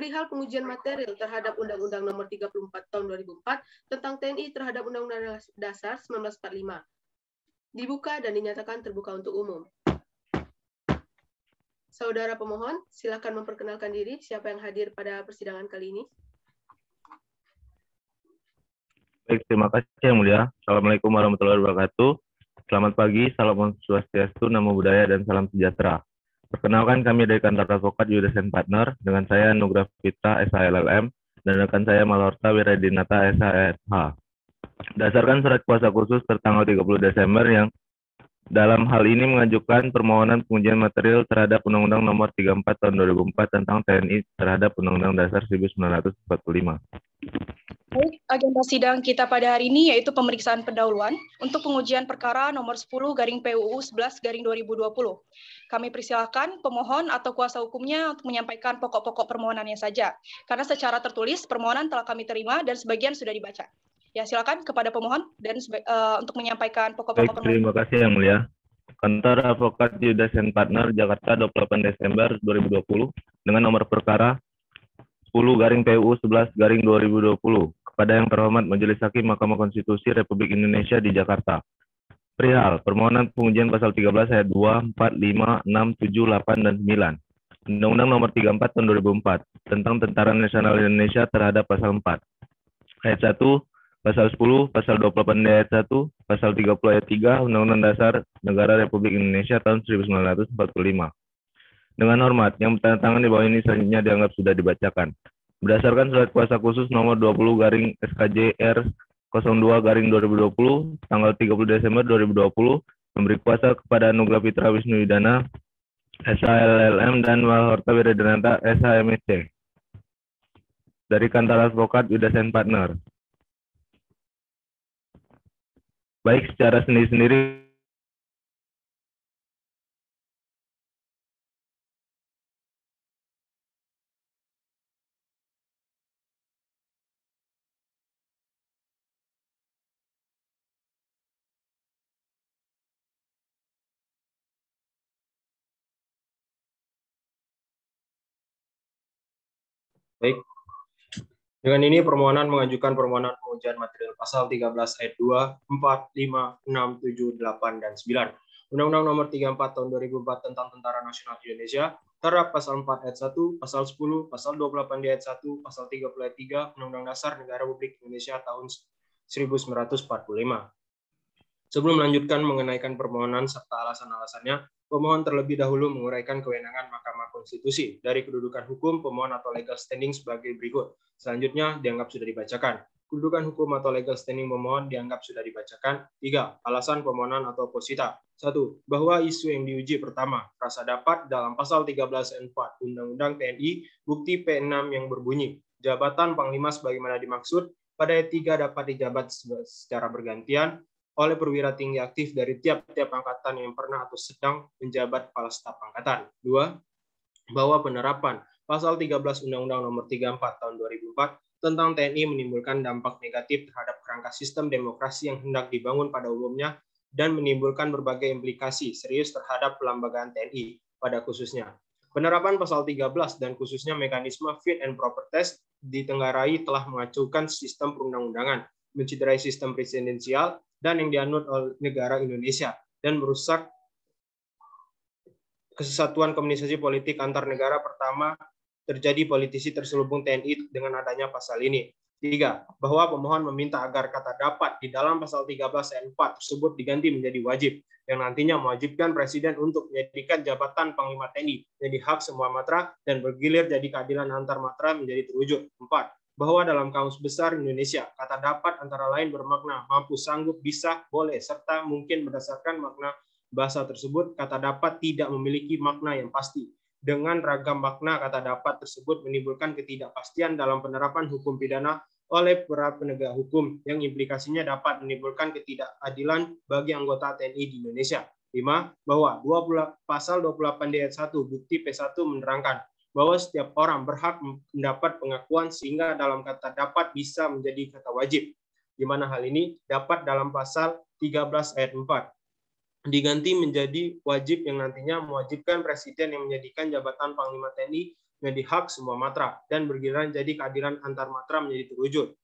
perihal pengujian material terhadap Undang-Undang Nomor 34 Tahun 2004 tentang TNI terhadap Undang-Undang Dasar 1945. Dibuka dan dinyatakan terbuka untuk umum. Saudara pemohon, silakan memperkenalkan diri siapa yang hadir pada persidangan kali ini. Baik, terima kasih Yang Mulia. Assalamualaikum warahmatullahi wabarakatuh. Selamat pagi, salam swastiastu, namo budaya dan salam sejahtera. Perkenalkan kami dari kantor advokat Yudesen Partner dengan saya Nugraf Fitra SHLLM dan rekan saya Malorta Wiradinata SHSH. Dasarkan surat kuasa khusus tertanggal 30 Desember yang dalam hal ini mengajukan permohonan pengujian material terhadap Undang-Undang Nomor 34 Tahun 2004 tentang TNI terhadap Undang-Undang Dasar 1945. Baik, agenda sidang kita pada hari ini yaitu pemeriksaan pendahuluan untuk pengujian perkara nomor 10 garing PUU 11 garing 2020. Kami persilahkan pemohon atau kuasa hukumnya untuk menyampaikan pokok-pokok permohonannya saja, karena secara tertulis permohonan telah kami terima dan sebagian sudah dibaca. Ya silakan kepada pemohon dan uh, untuk menyampaikan pokok-pokok. Terima kasih yang mulia. Kantor Advokat and Partner Jakarta 28 Desember 2020 dengan nomor perkara 10 garing PU 11 garing 2020 kepada yang terhormat Majelis Hakim Mahkamah Konstitusi Republik Indonesia di Jakarta. Perihal permohonan pengujian pasal 13 ayat 2, 4, 5, 6, 7, 8, dan 9. Undang-Undang nomor 34 tahun 2004 tentang Tentara Nasional Indonesia terhadap pasal 4. Ayat 1, pasal 10, pasal 28 ayat 1, pasal 30 ayat 3 Undang-Undang Dasar Negara Republik Indonesia tahun 1945. Dengan hormat, yang bertanda tangan di bawah ini selanjutnya dianggap sudah dibacakan. Berdasarkan surat kuasa khusus nomor 20 garing SKJR 02 garing 2020 tanggal 30 Desember 2020 memberi kuasa kepada Anugerah Fitra Wisnu Yudana SHLLM dan Walhorta Wiradinata SHMSC e dari kantor advokat Yudasen Partner baik secara sendiri-sendiri baik Dengan ini permohonan mengajukan permohonan pengujian material pasal 13 ayat 2, 4, 5, 6, 7, 8, dan 9. Undang-Undang nomor 34 tahun 2004 tentang Tentara Nasional Indonesia terhadap pasal 4 ayat 1, pasal 10, pasal 28 ayat 1, pasal 30 ayat 3 Undang-Undang Dasar Negara Republik Indonesia tahun 1945. Sebelum melanjutkan mengenaikan permohonan serta alasan-alasannya, pemohon terlebih dahulu menguraikan kewenangan Mahkamah Konstitusi dari kedudukan hukum pemohon atau legal standing sebagai berikut. Selanjutnya dianggap sudah dibacakan. Kedudukan hukum atau legal standing pemohon dianggap sudah dibacakan. Tiga, Alasan permohonan atau posita. Satu, bahwa isu yang diuji pertama rasa dapat dalam pasal 13 n 4 Undang-Undang TNI bukti P6 yang berbunyi jabatan panglima sebagaimana dimaksud pada e tiga 3 dapat dijabat secara bergantian oleh perwira tinggi aktif dari tiap-tiap angkatan yang pernah atau sedang menjabat kepala staf angkatan. Dua, bahwa penerapan pasal 13 Undang-Undang Nomor 34 tahun 2004 tentang TNI menimbulkan dampak negatif terhadap kerangka sistem demokrasi yang hendak dibangun pada umumnya dan menimbulkan berbagai implikasi serius terhadap pelambagaan TNI pada khususnya. Penerapan pasal 13 dan khususnya mekanisme fit and proper test ditenggarai telah mengacukan sistem perundang-undangan, menciderai sistem presidensial, dan yang dianut oleh negara Indonesia dan merusak kesatuan komunikasi politik antar negara pertama terjadi politisi terselubung TNI dengan adanya pasal ini. Tiga, bahwa pemohon meminta agar kata dapat di dalam pasal 13 ayat 4 tersebut diganti menjadi wajib, yang nantinya mewajibkan Presiden untuk menjadikan jabatan Panglima TNI jadi hak semua matra dan bergilir jadi keadilan antar matra menjadi terwujud. Empat, bahwa dalam kamus besar Indonesia, kata dapat antara lain bermakna mampu, sanggup, bisa, boleh, serta mungkin berdasarkan makna bahasa tersebut, kata dapat tidak memiliki makna yang pasti. Dengan ragam makna kata dapat tersebut menimbulkan ketidakpastian dalam penerapan hukum pidana oleh para penegak hukum yang implikasinya dapat menimbulkan ketidakadilan bagi anggota TNI di Indonesia. 5. Bahwa 20, pasal 28 ayat 1 bukti P1 menerangkan bahwa setiap orang berhak mendapat pengakuan sehingga dalam kata dapat bisa menjadi kata wajib. Di mana hal ini dapat dalam pasal 13 ayat 4 diganti menjadi wajib yang nantinya mewajibkan presiden yang menjadikan jabatan Panglima TNI menjadi hak semua matra dan bergiliran jadi kehadiran antar matra menjadi terwujud.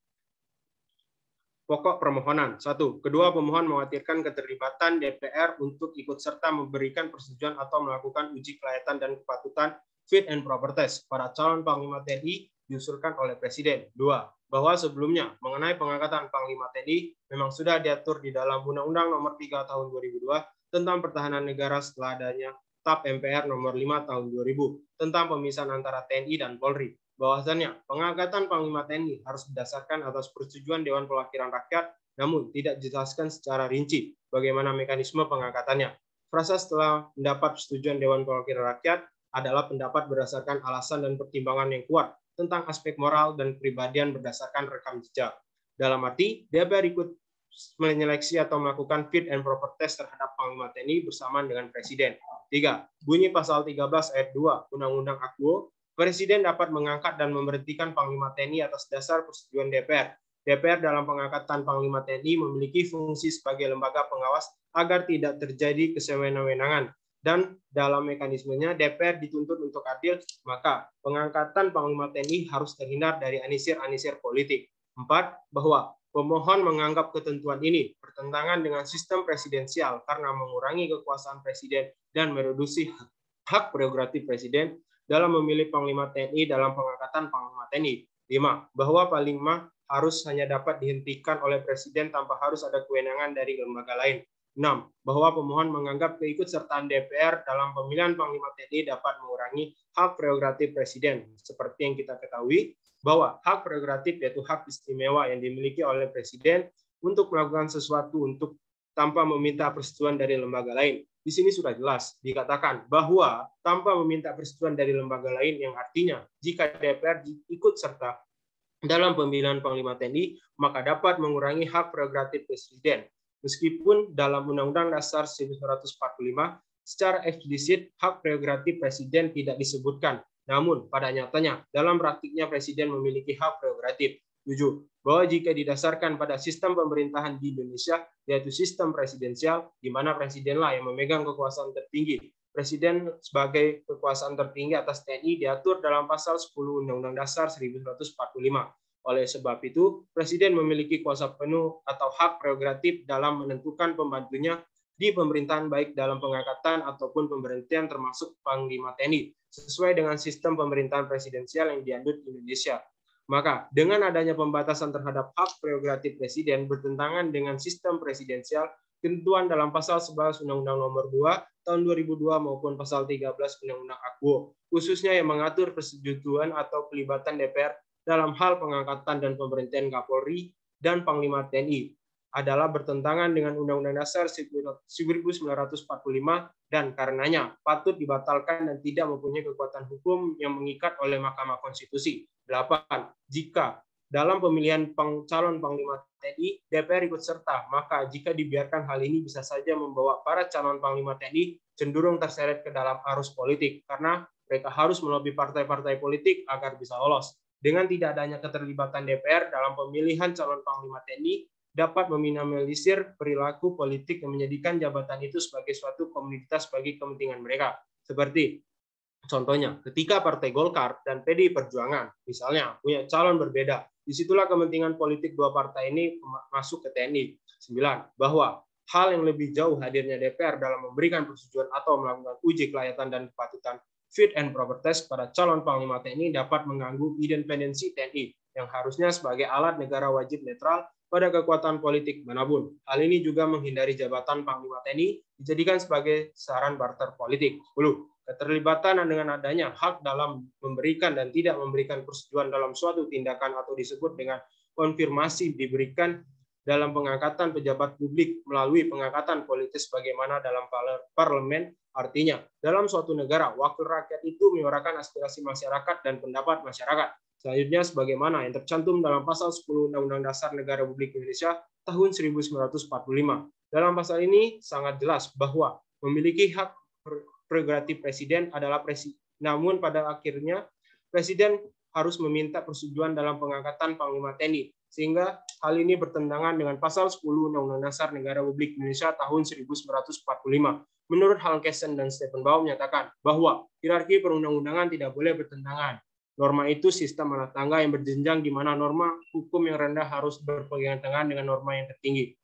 Pokok permohonan. Satu, kedua pemohon mengkhawatirkan keterlibatan DPR untuk ikut serta memberikan persetujuan atau melakukan uji kelayakan dan kepatutan fit and proper test para calon panglima TNI diusulkan oleh Presiden. Dua, bahwa sebelumnya mengenai pengangkatan panglima TNI memang sudah diatur di dalam Undang-Undang Nomor 3 Tahun 2002 tentang Pertahanan Negara setelah adanya TAP MPR Nomor 5 Tahun 2000 tentang pemisahan antara TNI dan Polri. Bahwasannya pengangkatan panglima TNI harus berdasarkan atas persetujuan Dewan Perwakilan Rakyat namun tidak dijelaskan secara rinci bagaimana mekanisme pengangkatannya. Frasa setelah mendapat persetujuan Dewan Perwakilan Rakyat adalah pendapat berdasarkan alasan dan pertimbangan yang kuat tentang aspek moral dan kepribadian berdasarkan rekam jejak. Dalam arti, DPR ikut menyeleksi atau melakukan fit and proper test terhadap Panglima TNI bersamaan dengan Presiden. Tiga, Bunyi pasal 13 ayat 2 Undang-Undang Akuo, Presiden dapat mengangkat dan memberhentikan Panglima TNI atas dasar persetujuan DPR. DPR dalam pengangkatan Panglima TNI memiliki fungsi sebagai lembaga pengawas agar tidak terjadi kesewenang-wenangan dan dalam mekanismenya DPR dituntut untuk adil, maka pengangkatan Panglima TNI harus terhindar dari anisir-anisir politik. Empat, bahwa pemohon menganggap ketentuan ini bertentangan dengan sistem presidensial karena mengurangi kekuasaan presiden dan mereduksi hak prerogatif presiden dalam memilih Panglima TNI dalam pengangkatan Panglima TNI. Lima, bahwa Panglima harus hanya dapat dihentikan oleh presiden tanpa harus ada kewenangan dari lembaga lain. 6. Bahwa pemohon menganggap keikutsertaan DPR dalam pemilihan Panglima TNI dapat mengurangi hak prerogatif Presiden. Seperti yang kita ketahui, bahwa hak prerogatif yaitu hak istimewa yang dimiliki oleh Presiden untuk melakukan sesuatu untuk tanpa meminta persetujuan dari lembaga lain. Di sini sudah jelas dikatakan bahwa tanpa meminta persetujuan dari lembaga lain yang artinya jika DPR ikut serta dalam pemilihan Panglima TNI, maka dapat mengurangi hak prerogatif Presiden Meskipun dalam Undang-Undang Dasar 1945 secara eksplisit hak prerogatif presiden tidak disebutkan. Namun, pada nyatanya, dalam praktiknya presiden memiliki hak prerogatif. 7. Bahwa jika didasarkan pada sistem pemerintahan di Indonesia, yaitu sistem presidensial, di mana presidenlah yang memegang kekuasaan tertinggi. Presiden sebagai kekuasaan tertinggi atas TNI diatur dalam pasal 10 Undang-Undang Dasar 1945. Oleh sebab itu, Presiden memiliki kuasa penuh atau hak prerogatif dalam menentukan pembantunya di pemerintahan baik dalam pengangkatan ataupun pemberhentian termasuk Panglima TNI sesuai dengan sistem pemerintahan presidensial yang dianut Indonesia. Maka, dengan adanya pembatasan terhadap hak prerogatif presiden bertentangan dengan sistem presidensial, ketentuan dalam pasal 11 Undang-Undang Nomor 2 tahun 2002 maupun pasal 13 Undang-Undang AKUO, khususnya yang mengatur persetujuan atau pelibatan DPR dalam hal pengangkatan dan pemerintahan Kapolri dan Panglima TNI adalah bertentangan dengan Undang-Undang Dasar 1945 dan karenanya patut dibatalkan dan tidak mempunyai kekuatan hukum yang mengikat oleh Mahkamah Konstitusi. 8. Jika dalam pemilihan peng, calon Panglima TNI, DPR ikut serta. Maka jika dibiarkan hal ini bisa saja membawa para calon Panglima TNI cenderung terseret ke dalam arus politik karena mereka harus melobi partai-partai politik agar bisa lolos dengan tidak adanya keterlibatan DPR dalam pemilihan calon panglima TNI dapat meminimalisir perilaku politik yang menjadikan jabatan itu sebagai suatu komunitas bagi kepentingan mereka. Seperti contohnya ketika Partai Golkar dan PDI Perjuangan misalnya punya calon berbeda, disitulah kepentingan politik dua partai ini masuk ke TNI. Sembilan Bahwa hal yang lebih jauh hadirnya DPR dalam memberikan persetujuan atau melakukan uji kelayakan dan kepatutan fit and proper test pada calon panglima TNI dapat mengganggu independensi TNI yang harusnya sebagai alat negara wajib netral pada kekuatan politik manapun. Hal ini juga menghindari jabatan Panglima TNI dijadikan sebagai saran barter politik. 10. Keterlibatan dengan adanya hak dalam memberikan dan tidak memberikan persetujuan dalam suatu tindakan atau disebut dengan konfirmasi diberikan dalam pengangkatan pejabat publik melalui pengangkatan politis bagaimana dalam parlemen Artinya, dalam suatu negara, wakil rakyat itu menyuarakan aspirasi masyarakat dan pendapat masyarakat. Selanjutnya, sebagaimana yang tercantum dalam pasal 10 Undang-Undang Dasar Negara Republik Indonesia tahun 1945. Dalam pasal ini sangat jelas bahwa memiliki hak prerogatif presiden adalah presiden. Namun pada akhirnya presiden harus meminta persetujuan dalam pengangkatan Panglima TNI sehingga hal ini bertentangan dengan pasal 10 Undang-Undang Dasar Negara Republik Indonesia tahun 1945. Menurut Hal Kesen dan Stephen Baum menyatakan bahwa hierarki perundang-undangan tidak boleh bertentangan. Norma itu sistem anak tangga yang berjenjang di mana norma hukum yang rendah harus berpegangan tangan dengan norma yang tertinggi.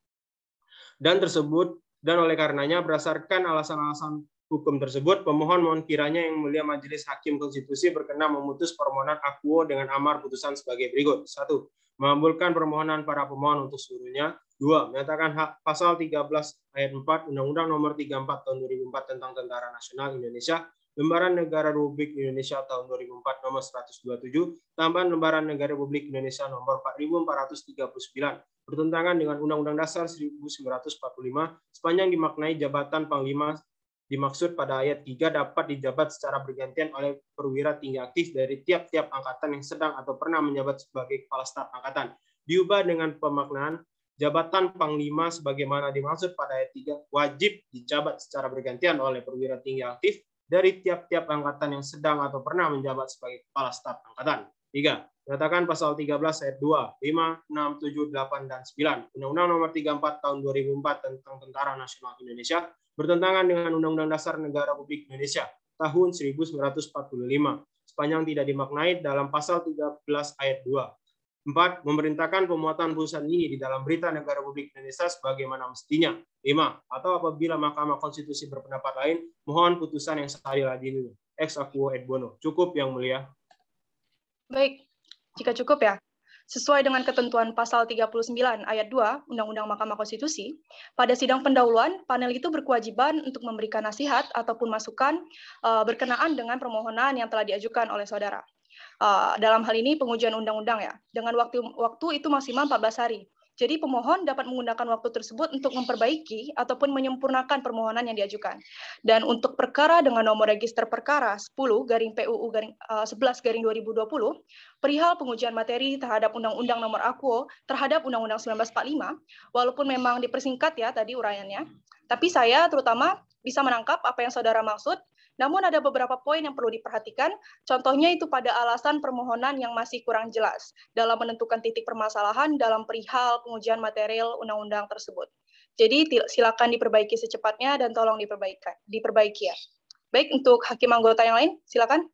Dan tersebut dan oleh karenanya berdasarkan alasan-alasan hukum tersebut, pemohon mohon kiranya yang mulia Majelis Hakim Konstitusi berkenan memutus permohonan akuo dengan amar putusan sebagai berikut. Satu, mengabulkan permohonan para pemohon untuk seluruhnya. 2. Menyatakan hak pasal 13 ayat 4 Undang-Undang Nomor 34 Tahun 2004 tentang Tentara Nasional Indonesia, Lembaran Negara Republik Indonesia Tahun 2004 Nomor 127, tambahan Lembaran Negara Republik Indonesia Nomor 4439 bertentangan dengan Undang-Undang Dasar 1945 sepanjang dimaknai jabatan Panglima dimaksud pada ayat 3 dapat dijabat secara bergantian oleh perwira tinggi aktif dari tiap-tiap angkatan yang sedang atau pernah menjabat sebagai kepala staf angkatan. Diubah dengan pemaknaan jabatan Panglima sebagaimana dimaksud pada ayat 3 wajib dijabat secara bergantian oleh perwira tinggi aktif dari tiap-tiap angkatan yang sedang atau pernah menjabat sebagai kepala staf angkatan. 3. Nyatakan pasal 13 ayat 2, 5, 6, 7, 8, dan 9. Undang-Undang nomor 34 tahun 2004 tentang Tentara Nasional Indonesia bertentangan dengan Undang-Undang Dasar Negara Republik Indonesia tahun 1945 sepanjang tidak dimaknai dalam pasal 13 ayat 2 4. Memerintahkan pemuatan putusan ini di dalam berita negara Republik Indonesia sebagaimana mestinya. 5. Atau apabila Mahkamah Konstitusi berpendapat lain, mohon putusan yang lagi ini Ex aquo et bono. Cukup yang mulia. Baik, jika cukup ya. Sesuai dengan ketentuan pasal 39 ayat 2 Undang-Undang Mahkamah Konstitusi, pada sidang pendahuluan, panel itu berkewajiban untuk memberikan nasihat ataupun masukan eh, berkenaan dengan permohonan yang telah diajukan oleh saudara. Eh, dalam hal ini pengujian undang-undang ya, dengan waktu waktu itu maksimal 14 hari. Jadi pemohon dapat menggunakan waktu tersebut untuk memperbaiki ataupun menyempurnakan permohonan yang diajukan. Dan untuk perkara dengan nomor register perkara 10 garing PUU garing uh, eh, 11 garing 2020 perihal pengujian materi terhadap Undang-Undang Nomor aku terhadap Undang-Undang 1945, walaupun memang dipersingkat ya tadi uraiannya, tapi saya terutama bisa menangkap apa yang saudara maksud namun ada beberapa poin yang perlu diperhatikan, contohnya itu pada alasan permohonan yang masih kurang jelas dalam menentukan titik permasalahan dalam perihal pengujian material undang-undang tersebut. Jadi silakan diperbaiki secepatnya dan tolong diperbaiki. Diperbaiki ya. Baik, untuk hakim anggota yang lain, silakan.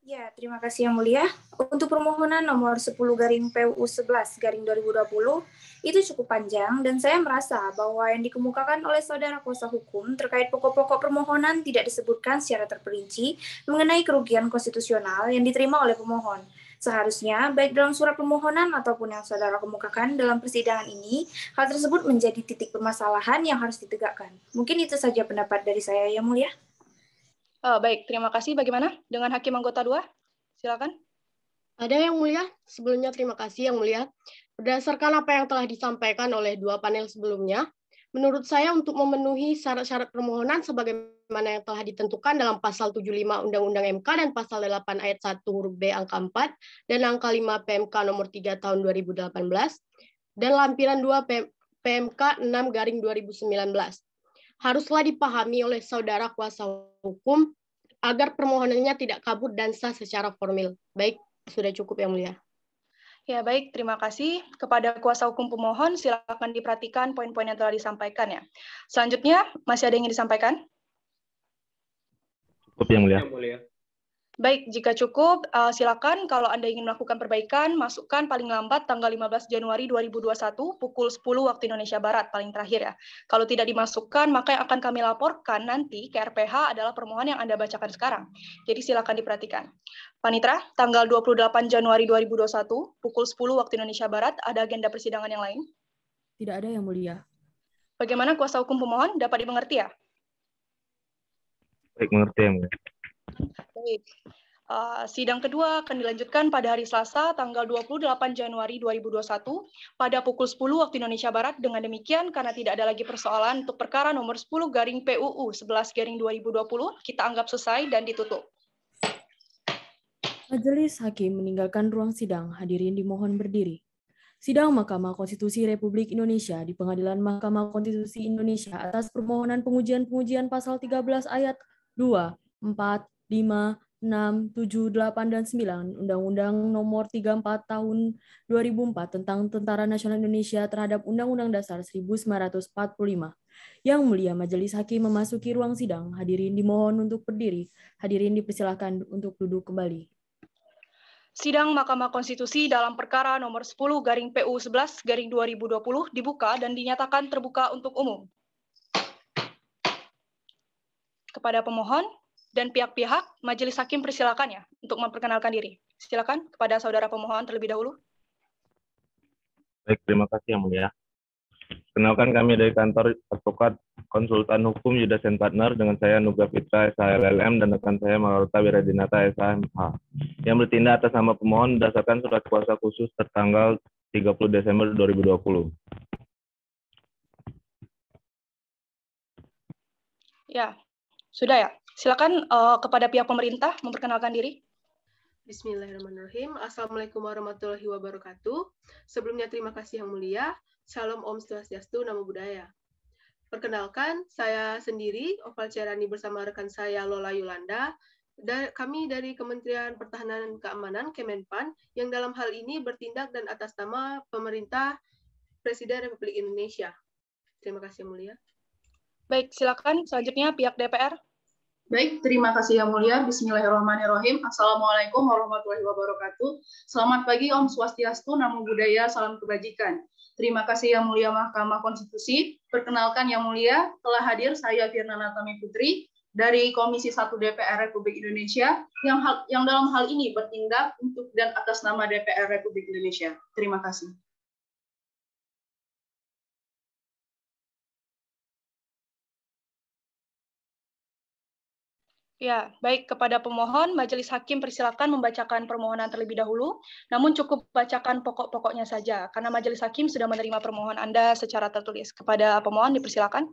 Ya, terima kasih Yang Mulia. Untuk permohonan nomor 10 garing PU 11 garing 2020 itu cukup panjang dan saya merasa bahwa yang dikemukakan oleh saudara kuasa hukum terkait pokok-pokok permohonan tidak disebutkan secara terperinci mengenai kerugian konstitusional yang diterima oleh pemohon. Seharusnya, baik dalam surat permohonan ataupun yang saudara kemukakan dalam persidangan ini, hal tersebut menjadi titik permasalahan yang harus ditegakkan. Mungkin itu saja pendapat dari saya, Yang Mulia. Oh, baik, terima kasih. Bagaimana dengan Hakim Anggota 2? Silakan. Ada yang mulia? Sebelumnya terima kasih yang mulia. Berdasarkan apa yang telah disampaikan oleh dua panel sebelumnya, menurut saya untuk memenuhi syarat-syarat permohonan sebagaimana yang telah ditentukan dalam pasal 75 Undang-Undang MK dan pasal 8 ayat 1 huruf B angka 4 dan angka 5 PMK nomor 3 tahun 2018 dan lampiran 2 PMK 6 garing 2019 haruslah dipahami oleh saudara kuasa hukum agar permohonannya tidak kabur dan sah secara formal. Baik, sudah cukup yang mulia. Ya, baik. Terima kasih. Kepada kuasa hukum pemohon, silakan diperhatikan poin-poin yang telah disampaikan ya. Selanjutnya, masih ada yang ingin disampaikan? Cukup yang mulia. Yang mulia. Baik, jika cukup, uh, silakan kalau Anda ingin melakukan perbaikan, masukkan paling lambat tanggal 15 Januari 2021 pukul 10 waktu Indonesia Barat, paling terakhir ya. Kalau tidak dimasukkan, maka yang akan kami laporkan nanti ke RPH adalah permohonan yang Anda bacakan sekarang. Jadi silakan diperhatikan. Panitra, tanggal 28 Januari 2021 pukul 10 waktu Indonesia Barat, ada agenda persidangan yang lain? Tidak ada yang mulia. Bagaimana kuasa hukum pemohon dapat dimengerti ya? Baik, mengerti ya, Mulia. Baik. Uh, sidang kedua akan dilanjutkan pada hari Selasa tanggal 28 Januari 2021 pada pukul 10 waktu Indonesia Barat. Dengan demikian, karena tidak ada lagi persoalan untuk perkara nomor 10 garing PUU 11 garing 2020, kita anggap selesai dan ditutup. Majelis Hakim meninggalkan ruang sidang, hadirin dimohon berdiri. Sidang Mahkamah Konstitusi Republik Indonesia di Pengadilan Mahkamah Konstitusi Indonesia atas permohonan pengujian-pengujian pasal 13 ayat 2, 4, 5, 6, 7, 8, dan 9 Undang-Undang Nomor 34 Tahun 2004 tentang Tentara Nasional Indonesia terhadap Undang-Undang Dasar 1945. Yang mulia Majelis Hakim memasuki ruang sidang, hadirin dimohon untuk berdiri, hadirin dipersilahkan untuk duduk kembali. Sidang Mahkamah Konstitusi dalam perkara nomor 10 garing PU 11 garing 2020 dibuka dan dinyatakan terbuka untuk umum. Kepada pemohon, dan pihak-pihak majelis hakim persilakan ya untuk memperkenalkan diri. Silakan kepada saudara pemohon terlebih dahulu. Baik, terima kasih yang mulia. Kenalkan kami dari kantor advokat konsultan hukum Yuda Sen Partner dengan saya Nuga Fitra SHLLM dan rekan saya Malarta Wiradinata SHMH yang bertindak atas nama pemohon berdasarkan surat kuasa khusus tertanggal 30 Desember 2020. Ya, sudah ya? Silakan uh, kepada pihak pemerintah memperkenalkan diri. Bismillahirrahmanirrahim. Assalamualaikum warahmatullahi wabarakatuh. Sebelumnya terima kasih yang mulia. Shalom Om Swastiastu, Namo Buddhaya. Perkenalkan, saya sendiri, Oval Cerani bersama rekan saya Lola Yulanda. kami dari Kementerian Pertahanan dan Keamanan Kemenpan yang dalam hal ini bertindak dan atas nama pemerintah Presiden Republik Indonesia. Terima kasih Mulia. Baik, silakan selanjutnya pihak DPR. Baik, terima kasih Yang Mulia. Bismillahirrahmanirrahim. Assalamualaikum warahmatullahi wabarakatuh. Selamat pagi Om Swastiastu, Namo Buddhaya, Salam Kebajikan. Terima kasih Yang Mulia Mahkamah Konstitusi. Perkenalkan Yang Mulia, telah hadir saya Firna Natami Putri dari Komisi 1 DPR Republik Indonesia yang hal, yang dalam hal ini bertindak untuk dan atas nama DPR Republik Indonesia. Terima kasih. Ya, baik kepada pemohon, majelis hakim persilakan membacakan permohonan terlebih dahulu, namun cukup bacakan pokok-pokoknya saja, karena majelis hakim sudah menerima permohonan Anda secara tertulis. Kepada pemohon, dipersilakan.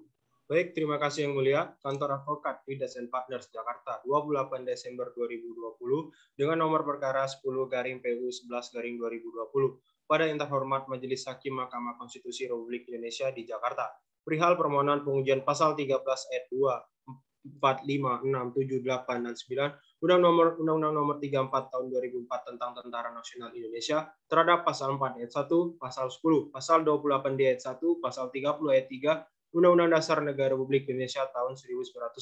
Baik, terima kasih Yang Mulia. Kantor Advokat Widas and Partners Jakarta 28 Desember 2020 dengan nomor perkara 10 garing PU 11 garing 2020 pada yang terhormat Majelis Hakim Mahkamah Konstitusi Republik Indonesia di Jakarta perihal permohonan pengujian pasal 13 ayat 2 4, 5, 6, 7, 8, dan 9 Undang undang nomor Undang-Undang nomor 34 tahun 2004 tentang Tentara Nasional Indonesia terhadap pasal 4 ayat 1, pasal 10, pasal 28 ayat 1, pasal 30 ayat 3 Undang-Undang Dasar Negara Republik Indonesia tahun 1945.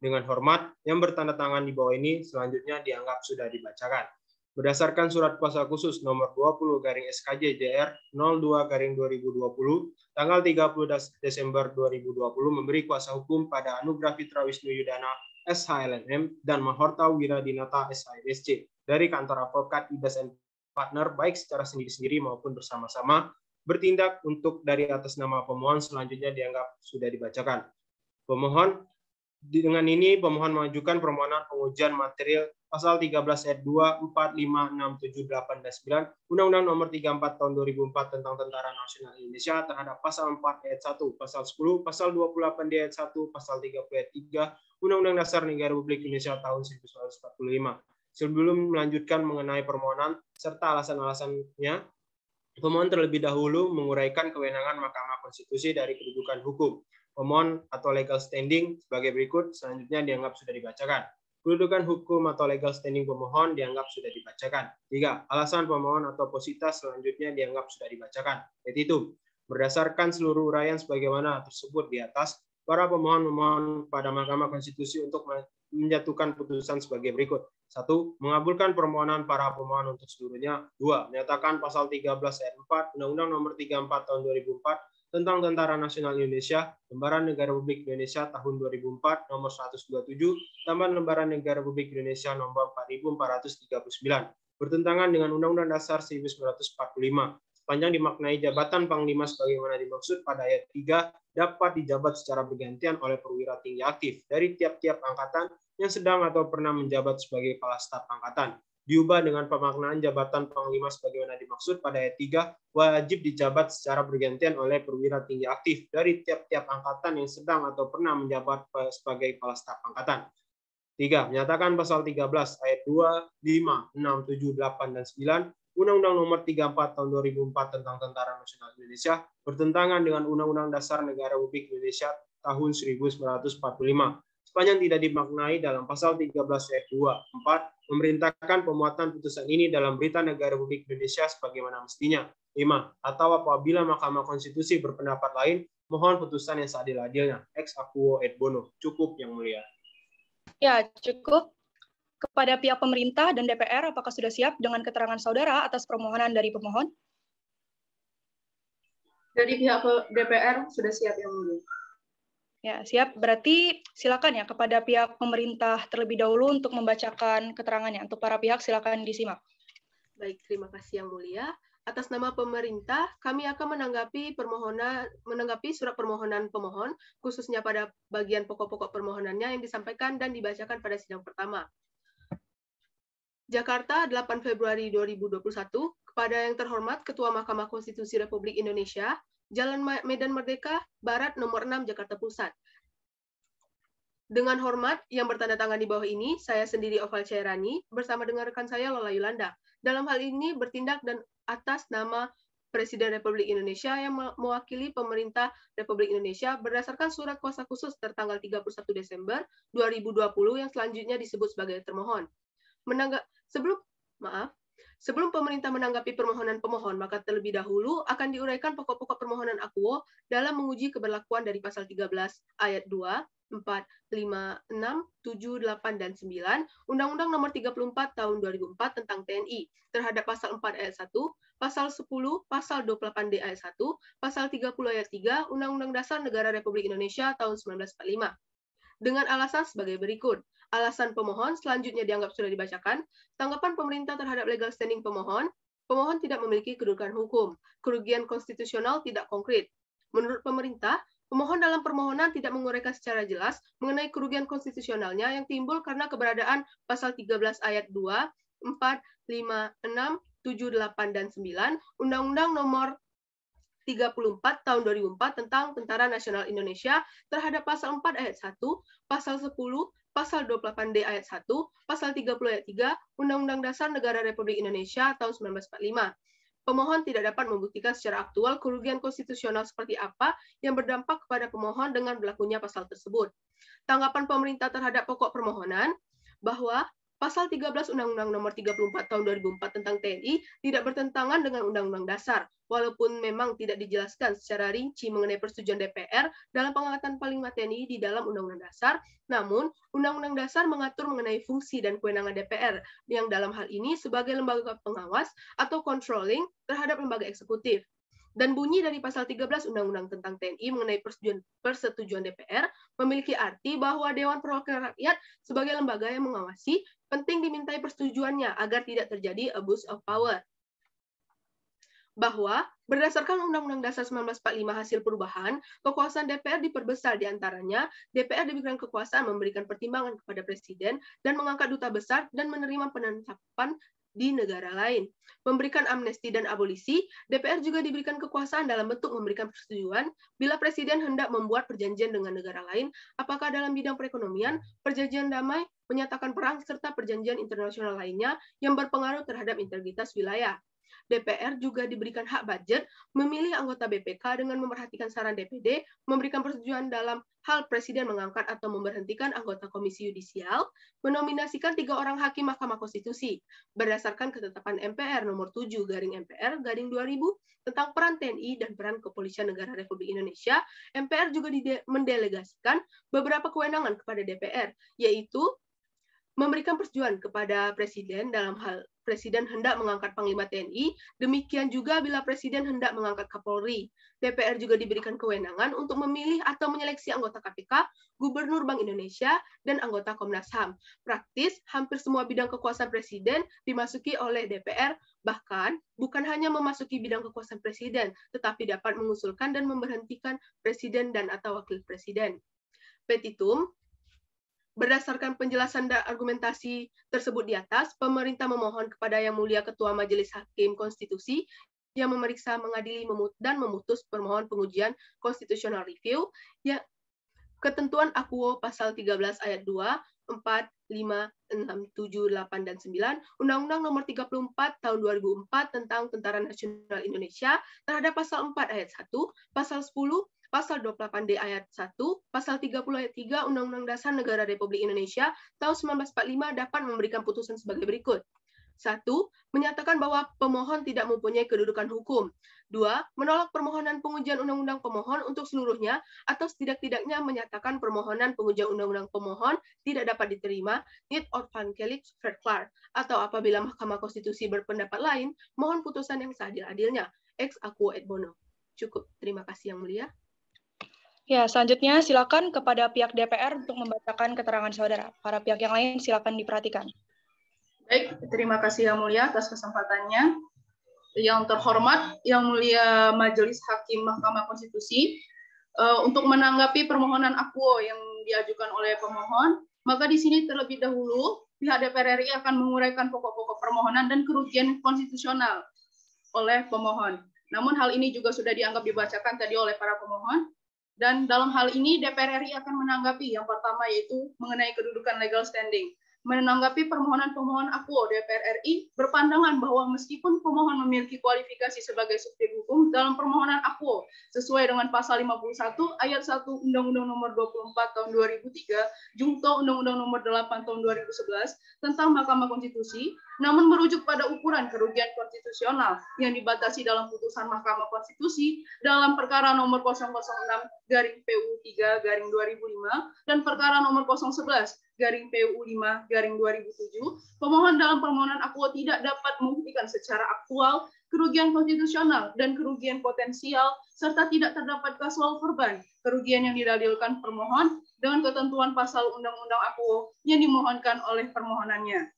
Dengan hormat, yang bertanda tangan di bawah ini selanjutnya dianggap sudah dibacakan berdasarkan surat kuasa khusus nomor 20 garing SKJ JR 02 garing 2020 tanggal 30 Desember 2020 memberi kuasa hukum pada Anugrah Fitra Wisnu Yudana SHLNM dan Mahorta Wiradinata SHSC dari kantor advokat Ibas Partner baik secara sendiri-sendiri maupun bersama-sama bertindak untuk dari atas nama pemohon selanjutnya dianggap sudah dibacakan. Pemohon dengan ini pemohon mengajukan permohonan pengujian material pasal 13 ayat 2, 4, 5, 6, 7, 8, dan 9 Undang-Undang Nomor 34 Tahun 2004 tentang Tentara Nasional Indonesia terhadap pasal 4 ayat 1, pasal 10, pasal 28 ayat 1, pasal 30 ayat 3 Undang-Undang Dasar Negara Republik Indonesia tahun 1945. Sebelum melanjutkan mengenai permohonan serta alasan-alasannya, pemohon terlebih dahulu menguraikan kewenangan Mahkamah Konstitusi dari kedudukan hukum pemohon atau legal standing sebagai berikut selanjutnya dianggap sudah dibacakan. Kedudukan hukum atau legal standing pemohon dianggap sudah dibacakan. Tiga, alasan pemohon atau positas selanjutnya dianggap sudah dibacakan. Itu. Berdasarkan seluruh uraian sebagaimana tersebut di atas, para pemohon memohon pada Mahkamah Konstitusi untuk menjatuhkan putusan sebagai berikut. Satu, mengabulkan permohonan para pemohon untuk seluruhnya. Dua, menyatakan pasal 13 ayat 4 Undang-Undang nomor 34 tahun 2004 tentang Tentara Nasional Indonesia, Lembaran Negara Republik Indonesia tahun 2004 nomor 127, Taman Lembaran Negara Republik Indonesia nomor 4439, bertentangan dengan Undang-Undang Dasar 1945. Sepanjang dimaknai jabatan Panglima sebagaimana dimaksud pada ayat 3 dapat dijabat secara bergantian oleh perwira tinggi aktif dari tiap-tiap angkatan yang sedang atau pernah menjabat sebagai kepala staf angkatan diubah dengan pemaknaan jabatan panglima sebagaimana dimaksud pada ayat 3 wajib dijabat secara bergantian oleh perwira tinggi aktif dari tiap-tiap angkatan yang sedang atau pernah menjabat sebagai kepala staf angkatan. 3. Menyatakan pasal 13 ayat 2, 5, 6, 7, 8, dan 9 Undang-Undang Nomor 34 Tahun 2004 tentang Tentara Nasional Indonesia bertentangan dengan Undang-Undang Dasar Negara Republik Indonesia tahun 1945 sepanjang tidak dimaknai dalam pasal 13 ayat 2, 4, memerintahkan pemuatan putusan ini dalam berita negara Republik Indonesia sebagaimana mestinya. 5. Atau apabila Mahkamah Konstitusi berpendapat lain, mohon putusan yang seadil-adilnya. Ex aquo et bono. Cukup, Yang Mulia. Ya, cukup. Kepada pihak pemerintah dan DPR, apakah sudah siap dengan keterangan saudara atas permohonan dari pemohon? Dari pihak DPR, sudah siap, Yang Mulia. Ya, siap. Berarti silakan ya kepada pihak pemerintah terlebih dahulu untuk membacakan keterangannya. Untuk para pihak silakan disimak. Baik, terima kasih Yang Mulia. Atas nama pemerintah, kami akan menanggapi permohonan menanggapi surat permohonan pemohon khususnya pada bagian pokok-pokok permohonannya yang disampaikan dan dibacakan pada sidang pertama. Jakarta, 8 Februari 2021, kepada yang terhormat Ketua Mahkamah Konstitusi Republik Indonesia, Jalan Medan Merdeka Barat nomor 6 Jakarta Pusat. Dengan hormat, yang bertanda tangan di bawah ini, saya sendiri Oval Cairani bersama dengan rekan saya Lola Yulanda. Dalam hal ini bertindak dan atas nama Presiden Republik Indonesia yang mewakili pemerintah Republik Indonesia berdasarkan surat kuasa khusus tertanggal 31 Desember 2020 yang selanjutnya disebut sebagai termohon. Menangga, sebelum maaf, Sebelum pemerintah menanggapi permohonan pemohon, maka terlebih dahulu akan diuraikan pokok-pokok permohonan akuo dalam menguji keberlakuan dari pasal 13 ayat 2, 4, 5, 6, 7, 8, dan 9 Undang-Undang Nomor 34 Tahun 2004 tentang TNI terhadap pasal 4 ayat 1, pasal 10, pasal 28D ayat 1, pasal 30 ayat 3 Undang-Undang Dasar Negara Republik Indonesia tahun 1945 dengan alasan sebagai berikut alasan pemohon selanjutnya dianggap sudah dibacakan, tanggapan pemerintah terhadap legal standing pemohon, pemohon tidak memiliki kedudukan hukum, kerugian konstitusional tidak konkret. Menurut pemerintah, pemohon dalam permohonan tidak menguraikan secara jelas mengenai kerugian konstitusionalnya yang timbul karena keberadaan pasal 13 ayat 2, 4, 5, 6, 7, 8, dan 9 Undang-Undang nomor 34 tahun 2004 tentang Tentara Nasional Indonesia terhadap pasal 4 ayat 1, pasal 10, pasal 28D ayat 1, pasal 30 ayat 3 Undang-Undang Dasar Negara Republik Indonesia tahun 1945. Pemohon tidak dapat membuktikan secara aktual kerugian konstitusional seperti apa yang berdampak kepada pemohon dengan berlakunya pasal tersebut. Tanggapan pemerintah terhadap pokok permohonan bahwa Pasal 13 Undang-Undang Nomor 34 Tahun 2004 tentang TNI tidak bertentangan dengan Undang-Undang Dasar, walaupun memang tidak dijelaskan secara rinci mengenai persetujuan DPR dalam pengangkatan Panglima TNI di dalam Undang-Undang Dasar, namun Undang-Undang Dasar mengatur mengenai fungsi dan kewenangan DPR yang dalam hal ini sebagai lembaga pengawas atau controlling terhadap lembaga eksekutif. Dan bunyi dari pasal 13 Undang-Undang tentang TNI mengenai persetujuan, persetujuan DPR memiliki arti bahwa Dewan Perwakilan Rakyat sebagai lembaga yang mengawasi penting dimintai persetujuannya agar tidak terjadi abuse of power bahwa berdasarkan Undang-Undang Dasar 1945 hasil perubahan, kekuasaan DPR diperbesar diantaranya DPR diberikan kekuasaan memberikan pertimbangan kepada presiden dan mengangkat duta besar dan menerima penetapan di negara lain. Memberikan amnesti dan abolisi, DPR juga diberikan kekuasaan dalam bentuk memberikan persetujuan bila presiden hendak membuat perjanjian dengan negara lain, apakah dalam bidang perekonomian, perjanjian damai, menyatakan perang, serta perjanjian internasional lainnya yang berpengaruh terhadap integritas wilayah. DPR juga diberikan hak budget memilih anggota BPK dengan memperhatikan saran DPD, memberikan persetujuan dalam hal Presiden mengangkat atau memberhentikan anggota Komisi Yudisial, menominasikan tiga orang hakim Mahkamah Konstitusi berdasarkan ketetapan MPR nomor 7 garing MPR garing 2000 tentang peran TNI dan peran Kepolisian Negara Republik Indonesia, MPR juga mendelegasikan beberapa kewenangan kepada DPR, yaitu memberikan persetujuan kepada presiden dalam hal presiden hendak mengangkat panglima TNI, demikian juga bila presiden hendak mengangkat Kapolri. DPR juga diberikan kewenangan untuk memilih atau menyeleksi anggota KPK, Gubernur Bank Indonesia, dan anggota Komnas HAM. Praktis, hampir semua bidang kekuasaan presiden dimasuki oleh DPR, bahkan bukan hanya memasuki bidang kekuasaan presiden, tetapi dapat mengusulkan dan memberhentikan presiden dan atau wakil presiden. Petitum Berdasarkan penjelasan dan argumentasi tersebut di atas, pemerintah memohon kepada Yang Mulia Ketua Majelis Hakim Konstitusi yang memeriksa, mengadili, memut dan memutus permohon pengujian konstitusional review ya, ketentuan akuo pasal 13 ayat 2, 4, 5, 6, 7, 8, dan 9, Undang-Undang nomor 34 tahun 2004 tentang Tentara Nasional Indonesia terhadap pasal 4 ayat 1, pasal 10 pasal 28D ayat 1, pasal 30 ayat 3 Undang-Undang Dasar Negara Republik Indonesia tahun 1945 dapat memberikan putusan sebagai berikut. 1. Menyatakan bahwa pemohon tidak mempunyai kedudukan hukum. 2. Menolak permohonan pengujian undang-undang pemohon untuk seluruhnya atau setidak-tidaknya menyatakan permohonan pengujian undang-undang pemohon tidak dapat diterima, nit or Fred Clark atau apabila Mahkamah Konstitusi berpendapat lain, mohon putusan yang seadil-adilnya, ex aquo et bono. Cukup. Terima kasih yang mulia. Ya, selanjutnya silakan kepada pihak DPR untuk membacakan keterangan saudara. Para pihak yang lain silakan diperhatikan. Baik, terima kasih Yang Mulia atas kesempatannya. Yang terhormat Yang Mulia Majelis Hakim Mahkamah Konstitusi, eh, untuk menanggapi permohonan akuo yang diajukan oleh pemohon, maka di sini terlebih dahulu pihak DPR RI akan menguraikan pokok-pokok permohonan dan kerugian konstitusional oleh pemohon. Namun hal ini juga sudah dianggap dibacakan tadi oleh para pemohon, dan dalam hal ini DPR RI akan menanggapi yang pertama yaitu mengenai kedudukan legal standing menanggapi permohonan-permohonan aku DPR RI berpandangan bahwa meskipun pemohon memiliki kualifikasi sebagai subjek hukum dalam permohonan aku sesuai dengan pasal 51 ayat 1 Undang-Undang Nomor 24 tahun 2003 Jungto Undang-Undang Nomor 8 tahun 2011 tentang Mahkamah Konstitusi namun merujuk pada ukuran kerugian konstitusional yang dibatasi dalam putusan Mahkamah Konstitusi dalam perkara nomor 006 garing PU 3 garing 2005 dan perkara nomor 011 garing PU 5 garing 2007, pemohon dalam permohonan aku tidak dapat membuktikan secara aktual kerugian konstitusional dan kerugian potensial serta tidak terdapat kasual korban kerugian yang didalilkan permohon dengan ketentuan pasal undang-undang aku yang dimohonkan oleh permohonannya.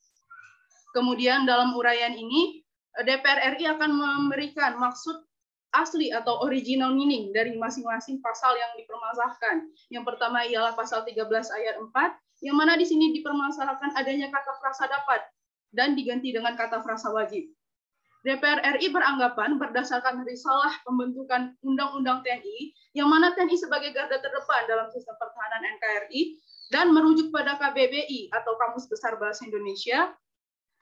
Kemudian dalam uraian ini eh, DPR RI akan memberikan maksud asli atau original meaning dari masing-masing pasal yang dipermasalahkan. Yang pertama ialah pasal 13 ayat 4, yang mana di sini dipermasalahkan adanya kata frasa dapat dan diganti dengan kata frasa wajib. DPR RI beranggapan berdasarkan risalah pembentukan Undang-Undang TNI, yang mana TNI sebagai garda terdepan dalam sistem pertahanan NKRI, dan merujuk pada KBBI atau Kamus Besar Bahasa Indonesia,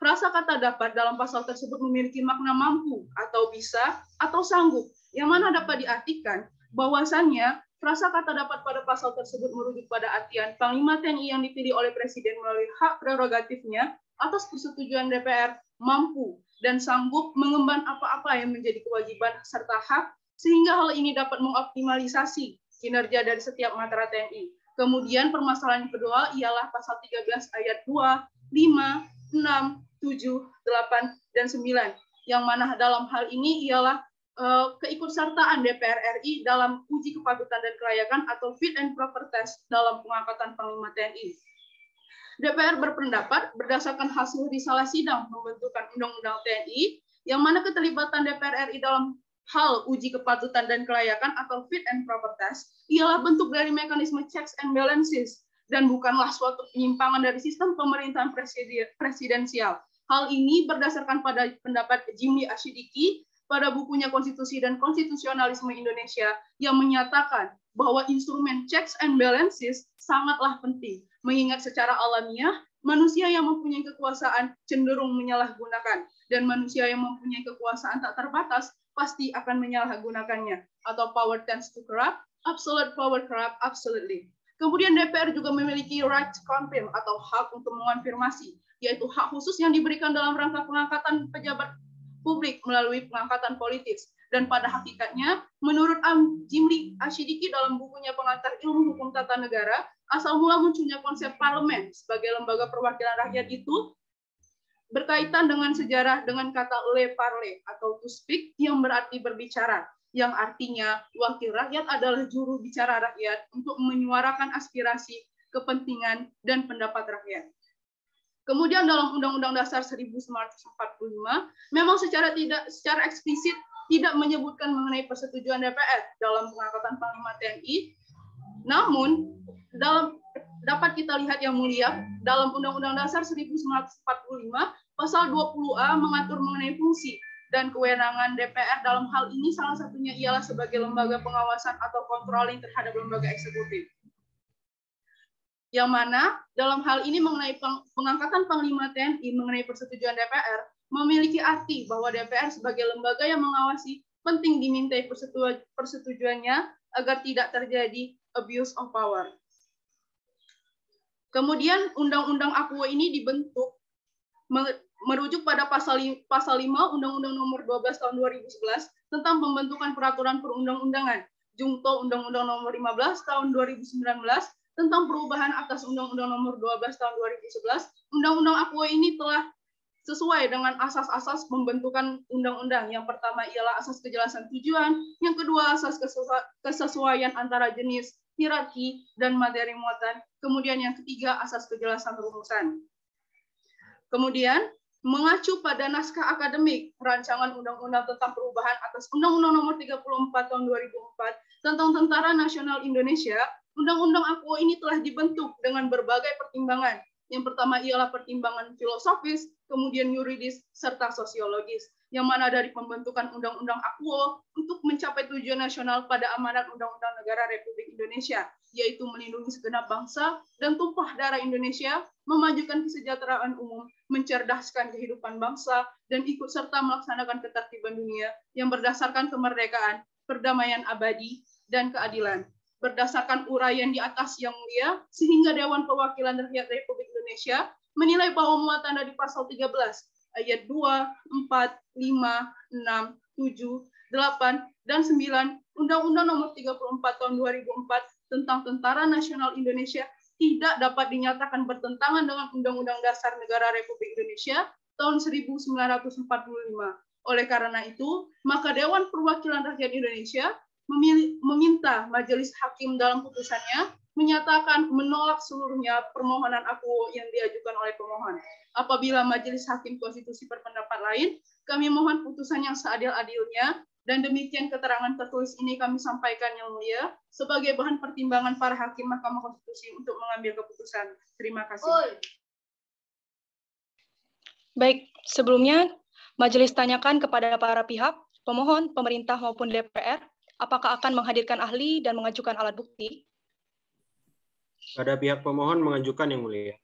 Frasa kata dapat dalam pasal tersebut memiliki makna mampu atau bisa atau sanggup, yang mana dapat diartikan bahwasannya frasa kata dapat pada pasal tersebut merujuk pada artian Panglima TNI yang dipilih oleh Presiden melalui hak prerogatifnya atas persetujuan DPR mampu dan sanggup mengemban apa-apa yang menjadi kewajiban serta hak sehingga hal ini dapat mengoptimalisasi kinerja dari setiap matra TNI. Kemudian permasalahan kedua ialah pasal 13 ayat 2, 5, 6, 7, 8, dan 9. Yang mana dalam hal ini ialah eh, keikutsertaan DPR RI dalam uji kepatutan dan kelayakan atau fit and proper test dalam pengangkatan Panglima TNI. DPR berpendapat berdasarkan hasil risalah sidang pembentukan Undang-Undang TNI yang mana keterlibatan DPR RI dalam hal uji kepatutan dan kelayakan atau fit and proper test ialah bentuk dari mekanisme checks and balances dan bukanlah suatu penyimpangan dari sistem pemerintahan presidensial Hal ini berdasarkan pada pendapat Jimli Ashidiki pada bukunya Konstitusi dan Konstitusionalisme Indonesia yang menyatakan bahwa instrumen checks and balances sangatlah penting, mengingat secara alamiah manusia yang mempunyai kekuasaan cenderung menyalahgunakan dan manusia yang mempunyai kekuasaan tak terbatas pasti akan menyalahgunakannya atau power tends to corrupt, absolute power corrupt absolutely. Kemudian DPR juga memiliki right to confirm atau hak untuk mengonfirmasi, yaitu hak khusus yang diberikan dalam rangka pengangkatan pejabat publik melalui pengangkatan politis. Dan pada hakikatnya, menurut Jimli Ashidiki dalam bukunya Pengantar Ilmu Hukum Tata Negara, asal mula munculnya konsep parlemen sebagai lembaga perwakilan rakyat itu berkaitan dengan sejarah dengan kata le parle atau to speak yang berarti berbicara yang artinya wakil rakyat adalah juru bicara rakyat untuk menyuarakan aspirasi, kepentingan, dan pendapat rakyat. Kemudian dalam Undang-Undang Dasar 1945 memang secara tidak secara eksplisit tidak menyebutkan mengenai persetujuan DPR dalam pengangkatan Panglima TNI. Namun dalam dapat kita lihat yang mulia dalam Undang-Undang Dasar 1945 pasal 20A mengatur mengenai fungsi dan kewenangan DPR dalam hal ini salah satunya ialah sebagai lembaga pengawasan atau controlling terhadap lembaga eksekutif. Yang mana dalam hal ini mengenai pengangkatan Panglima TNI mengenai persetujuan DPR memiliki arti bahwa DPR sebagai lembaga yang mengawasi penting dimintai persetujuannya agar tidak terjadi abuse of power. Kemudian Undang-Undang Akuo ini dibentuk merujuk pada pasal pasal 5 Undang-Undang Nomor 12 Tahun 2011 tentang pembentukan peraturan perundang-undangan Jungto Undang-Undang Nomor 15 Tahun 2019 tentang perubahan atas Undang-Undang Nomor 12 Tahun 2011, Undang-Undang AKUO ini telah sesuai dengan asas-asas pembentukan undang-undang. Yang pertama ialah asas kejelasan tujuan, yang kedua asas kesesuaian antara jenis, hierarki, dan materi muatan. Kemudian yang ketiga asas kejelasan rumusan. Kemudian mengacu pada naskah akademik rancangan undang-undang tentang perubahan atas Undang-Undang Nomor 34 Tahun 2004 tentang Tentara Nasional Indonesia, Undang-Undang AKUO ini telah dibentuk dengan berbagai pertimbangan. Yang pertama ialah pertimbangan filosofis, kemudian yuridis, serta sosiologis yang mana dari pembentukan Undang-Undang AKUO untuk mencapai tujuan nasional pada amanat Undang-Undang Negara Republik Indonesia, yaitu melindungi segenap bangsa dan tumpah darah Indonesia, memajukan kesejahteraan umum, mencerdaskan kehidupan bangsa, dan ikut serta melaksanakan ketertiban dunia yang berdasarkan kemerdekaan, perdamaian abadi, dan keadilan berdasarkan uraian di atas yang mulia, sehingga Dewan Perwakilan Rakyat Republik Indonesia menilai bahwa muatan dari pasal 13 ayat 2, 4, 5, 6, 7, 8, dan 9 Undang-Undang Nomor 34 Tahun 2004 tentang Tentara Nasional Indonesia tidak dapat dinyatakan bertentangan dengan Undang-Undang Dasar Negara Republik Indonesia tahun 1945. Oleh karena itu, maka Dewan Perwakilan Rakyat Indonesia meminta Majelis Hakim dalam putusannya menyatakan menolak seluruhnya permohonan aku yang diajukan oleh pemohon. Apabila Majelis Hakim Konstitusi berpendapat lain, kami mohon putusan yang seadil-adilnya dan demikian keterangan tertulis ini kami sampaikan yang mulia sebagai bahan pertimbangan para hakim Mahkamah Konstitusi untuk mengambil keputusan. Terima kasih. Baik, sebelumnya Majelis tanyakan kepada para pihak, pemohon, pemerintah maupun DPR, apakah akan menghadirkan ahli dan mengajukan alat bukti? Pada pihak pemohon mengajukan yang mulia.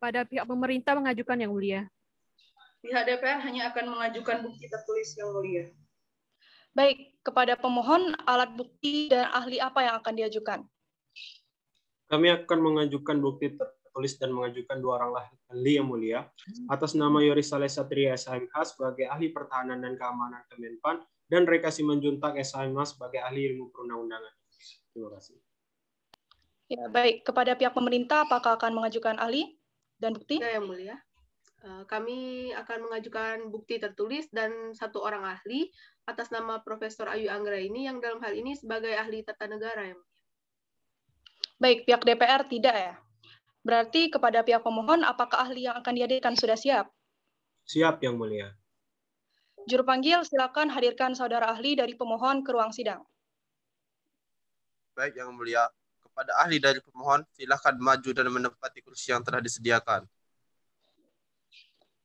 Pada pihak pemerintah mengajukan yang mulia. Pihak DPR hanya akan mengajukan bukti tertulis yang mulia. Baik, kepada pemohon alat bukti dan ahli apa yang akan diajukan? Kami akan mengajukan bukti tertulis dan mengajukan dua orang ahli yang mulia hmm. atas nama Yoris Saleh Satria SHMH sebagai ahli pertahanan dan keamanan Kemenpan dan Reka Simanjuntak SHMH sebagai ahli ilmu perundang-undangan. Terima kasih. Ya, baik. Kepada pihak pemerintah, apakah akan mengajukan ahli dan bukti? Ya, Yang Mulia. Eh, kami akan mengajukan bukti tertulis dan satu orang ahli atas nama Profesor Ayu Anggra ini yang dalam hal ini sebagai ahli tata negara. Yang Mulia. Baik, pihak DPR tidak ya? Berarti kepada pihak pemohon, apakah ahli yang akan dihadirkan sudah siap? Siap, Yang Mulia. Juru panggil, silakan hadirkan saudara ahli dari pemohon ke ruang sidang. Baik, Yang Mulia kepada ahli dari pemohon, silakan maju dan menempati kursi yang telah disediakan.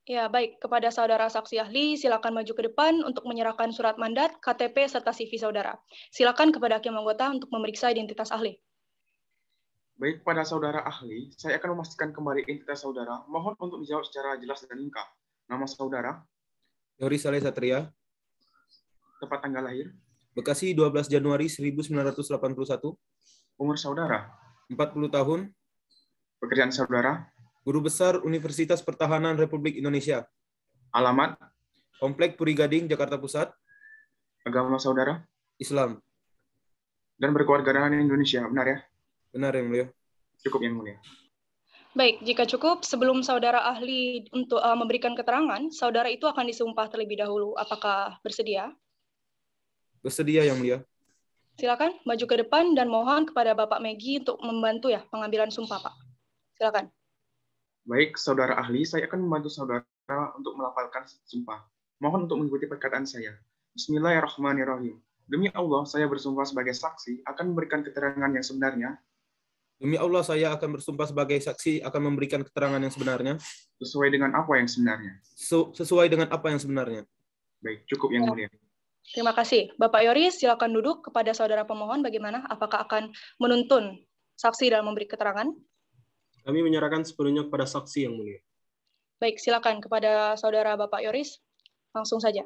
Ya, baik. Kepada saudara saksi ahli, silakan maju ke depan untuk menyerahkan surat mandat, KTP, serta CV saudara. Silakan kepada hakim anggota untuk memeriksa identitas ahli. Baik, pada saudara ahli, saya akan memastikan kembali identitas saudara. Mohon untuk dijawab secara jelas dan lengkap. Nama saudara? Yori Saleh Satria. Tepat tanggal lahir? Bekasi 12 Januari 1981. Umur saudara. 40 tahun. Pekerjaan saudara. Guru Besar Universitas Pertahanan Republik Indonesia. Alamat. Komplek Puri Gading, Jakarta Pusat. Agama saudara. Islam. Dan berkeluarga dengan Indonesia, benar ya? Benar yang mulia. Cukup yang mulia. Baik, jika cukup, sebelum saudara ahli untuk uh, memberikan keterangan, saudara itu akan disumpah terlebih dahulu. Apakah bersedia? Bersedia, Yang Mulia. Silakan maju ke depan dan mohon kepada Bapak Megi untuk membantu ya pengambilan sumpah, Pak. Silakan. Baik, saudara ahli, saya akan membantu saudara untuk melafalkan sumpah. Mohon untuk mengikuti perkataan saya. Bismillahirrahmanirrahim. Demi Allah, saya bersumpah sebagai saksi akan memberikan keterangan yang sebenarnya. Demi Allah, saya akan bersumpah sebagai saksi akan memberikan keterangan yang sebenarnya. Sesuai dengan apa yang sebenarnya. Sesuai dengan apa yang sebenarnya. Baik, cukup yang mulia. Terima kasih. Bapak Yoris, silakan duduk kepada saudara pemohon bagaimana? Apakah akan menuntun saksi dalam memberi keterangan? Kami menyerahkan sepenuhnya kepada saksi yang mulia. Baik, silakan kepada saudara Bapak Yoris. Langsung saja.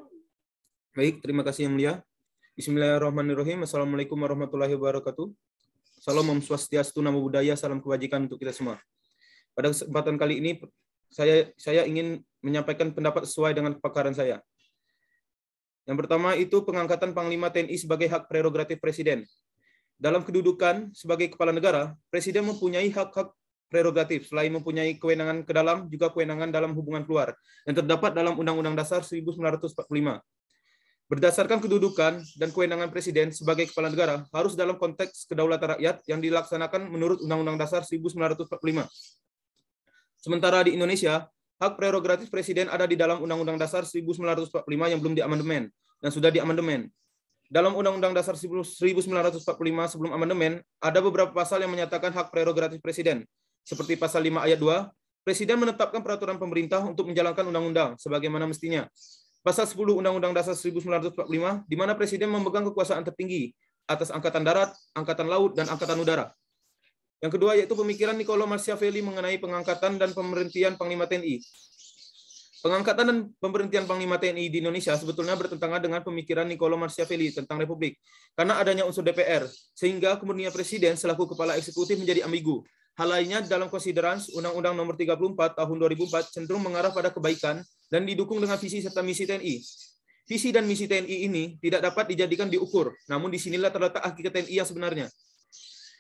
Baik, terima kasih yang mulia. Bismillahirrahmanirrahim. Assalamualaikum warahmatullahi wabarakatuh. Salam Om Swastiastu, Namo budaya salam kebajikan untuk kita semua. Pada kesempatan kali ini, saya saya ingin menyampaikan pendapat sesuai dengan kepakaran saya. Yang pertama itu pengangkatan Panglima TNI sebagai hak prerogatif Presiden. Dalam kedudukan sebagai kepala negara, Presiden mempunyai hak-hak prerogatif selain mempunyai kewenangan ke dalam juga kewenangan dalam hubungan keluar yang terdapat dalam Undang-Undang Dasar 1945. Berdasarkan kedudukan dan kewenangan presiden sebagai kepala negara harus dalam konteks kedaulatan rakyat yang dilaksanakan menurut Undang-Undang Dasar 1945. Sementara di Indonesia, hak prerogatif presiden ada di dalam Undang-Undang Dasar 1945 yang belum diamandemen dan sudah diamandemen. Dalam Undang-Undang Dasar 1945 sebelum amandemen, ada beberapa pasal yang menyatakan hak prerogatif presiden, seperti pasal 5 ayat 2, Presiden menetapkan peraturan pemerintah untuk menjalankan undang-undang sebagaimana mestinya. Pasal 10 Undang-Undang Dasar 1945 di mana presiden memegang kekuasaan tertinggi atas angkatan darat, angkatan laut dan angkatan udara. Yang kedua yaitu pemikiran Niccolo Machiavelli mengenai pengangkatan dan pemberhentian Panglima TNI. Pengangkatan dan pemberhentian Panglima TNI di Indonesia sebetulnya bertentangan dengan pemikiran Niccolo Machiavelli tentang Republik, karena adanya unsur DPR, sehingga kemudian Presiden selaku kepala eksekutif menjadi ambigu. Hal lainnya dalam konsiderans Undang-Undang Nomor 34 Tahun 2004 cenderung mengarah pada kebaikan dan didukung dengan visi serta misi TNI. Visi dan misi TNI ini tidak dapat dijadikan diukur, namun disinilah terletak hakikat TNI yang sebenarnya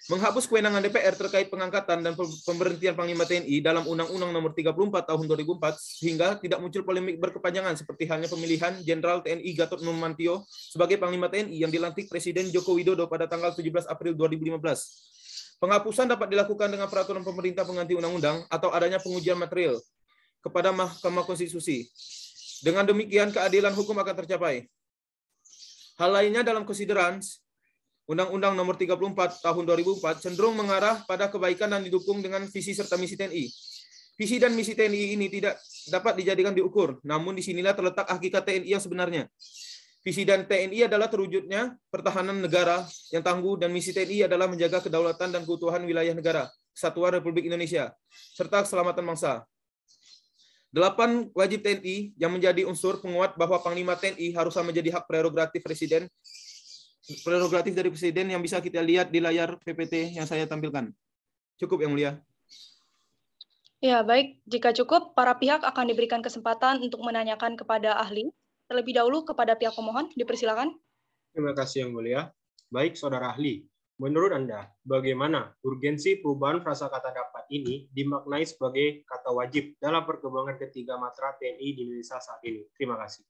menghapus kewenangan DPR terkait pengangkatan dan pemberhentian Panglima TNI dalam Undang-Undang Nomor 34 Tahun 2004 sehingga tidak muncul polemik berkepanjangan seperti halnya pemilihan Jenderal TNI Gatot Nurmantio sebagai Panglima TNI yang dilantik Presiden Joko Widodo pada tanggal 17 April 2015. Penghapusan dapat dilakukan dengan peraturan pemerintah pengganti undang-undang atau adanya pengujian material kepada Mahkamah Konstitusi. Dengan demikian keadilan hukum akan tercapai. Hal lainnya dalam konsideran Undang-Undang Nomor 34 Tahun 2004 cenderung mengarah pada kebaikan dan didukung dengan visi serta misi TNI. Visi dan misi TNI ini tidak dapat dijadikan diukur, namun disinilah terletak hakikat TNI yang sebenarnya. Visi dan TNI adalah terwujudnya pertahanan negara yang tangguh dan misi TNI adalah menjaga kedaulatan dan keutuhan wilayah negara, kesatuan Republik Indonesia, serta keselamatan bangsa. Delapan wajib TNI yang menjadi unsur penguat bahwa Panglima TNI haruslah menjadi hak prerogatif Presiden prerogatif dari presiden yang bisa kita lihat di layar PPT yang saya tampilkan. Cukup yang mulia. Ya, baik. Jika cukup, para pihak akan diberikan kesempatan untuk menanyakan kepada ahli. Terlebih dahulu kepada pihak pemohon, dipersilakan. Terima kasih yang mulia. Baik, Saudara ahli. Menurut Anda, bagaimana urgensi perubahan frasa kata dapat ini dimaknai sebagai kata wajib dalam perkembangan ketiga matra TNI di Indonesia saat ini? Terima kasih.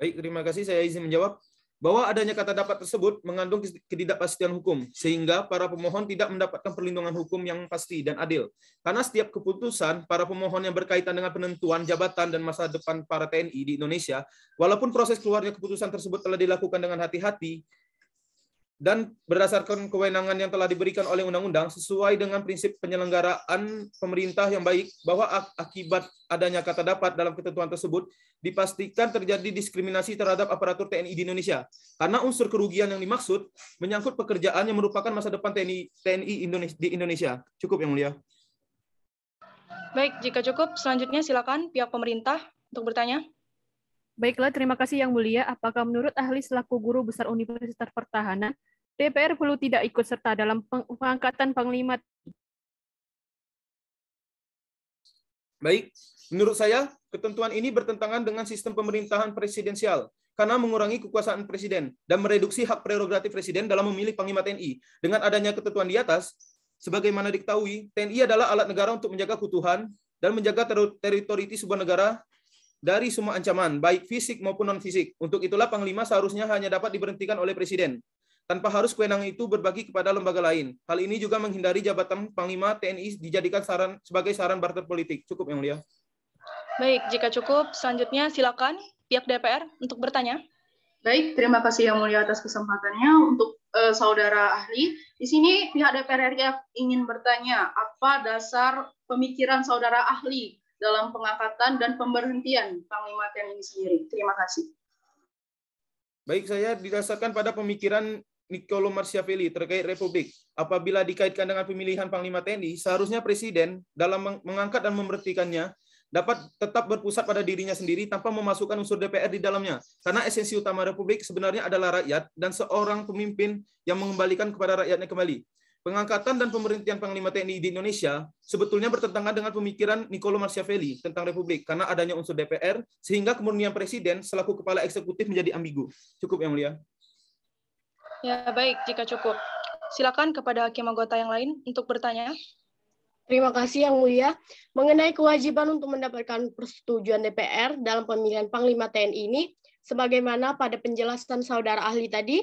Baik, terima kasih. Saya izin menjawab bahwa adanya kata dapat tersebut mengandung ketidakpastian hukum sehingga para pemohon tidak mendapatkan perlindungan hukum yang pasti dan adil karena setiap keputusan para pemohon yang berkaitan dengan penentuan jabatan dan masa depan para TNI di Indonesia walaupun proses keluarnya keputusan tersebut telah dilakukan dengan hati-hati dan berdasarkan kewenangan yang telah diberikan oleh undang-undang sesuai dengan prinsip penyelenggaraan pemerintah yang baik bahwa ak akibat adanya kata dapat dalam ketentuan tersebut dipastikan terjadi diskriminasi terhadap aparatur TNI di Indonesia karena unsur kerugian yang dimaksud menyangkut pekerjaan yang merupakan masa depan TNI TNI Indonesia di Indonesia. Cukup yang mulia. Baik, jika cukup selanjutnya silakan pihak pemerintah untuk bertanya. Baiklah, terima kasih Yang Mulia. Apakah menurut ahli selaku guru besar Universitas Pertahanan, DPR perlu tidak ikut serta dalam pengangkatan Panglima? Baik, menurut saya ketentuan ini bertentangan dengan sistem pemerintahan presidensial karena mengurangi kekuasaan presiden dan mereduksi hak prerogatif presiden dalam memilih Panglima TNI. Dengan adanya ketentuan di atas, sebagaimana diketahui, TNI adalah alat negara untuk menjaga keutuhan dan menjaga teritori sebuah negara dari semua ancaman, baik fisik maupun non-fisik. Untuk itulah Panglima seharusnya hanya dapat diberhentikan oleh Presiden, tanpa harus kewenangan itu berbagi kepada lembaga lain. Hal ini juga menghindari jabatan Panglima TNI dijadikan saran sebagai saran barter politik. Cukup, Yang Mulia. Baik, jika cukup, selanjutnya silakan pihak DPR untuk bertanya. Baik, terima kasih Yang Mulia atas kesempatannya. Untuk uh, saudara ahli, di sini pihak DPR RI ingin bertanya, apa dasar pemikiran saudara ahli dalam pengangkatan dan pemberhentian Panglima TNI ini sendiri. Terima kasih. Baik, saya didasarkan pada pemikiran Niccolo Machiavelli terkait Republik. Apabila dikaitkan dengan pemilihan Panglima TNI, seharusnya Presiden dalam mengangkat dan memberhentikannya dapat tetap berpusat pada dirinya sendiri tanpa memasukkan unsur DPR di dalamnya. Karena esensi utama Republik sebenarnya adalah rakyat dan seorang pemimpin yang mengembalikan kepada rakyatnya kembali. Pengangkatan dan pemerintian Panglima TNI di Indonesia sebetulnya bertentangan dengan pemikiran Niccolo Machiavelli tentang Republik karena adanya unsur DPR sehingga kemurnian Presiden selaku kepala eksekutif menjadi ambigu. Cukup yang mulia. Ya baik, jika cukup. Silakan kepada hakim anggota yang lain untuk bertanya. Terima kasih Yang Mulia. Mengenai kewajiban untuk mendapatkan persetujuan DPR dalam pemilihan Panglima TNI ini, sebagaimana pada penjelasan saudara ahli tadi,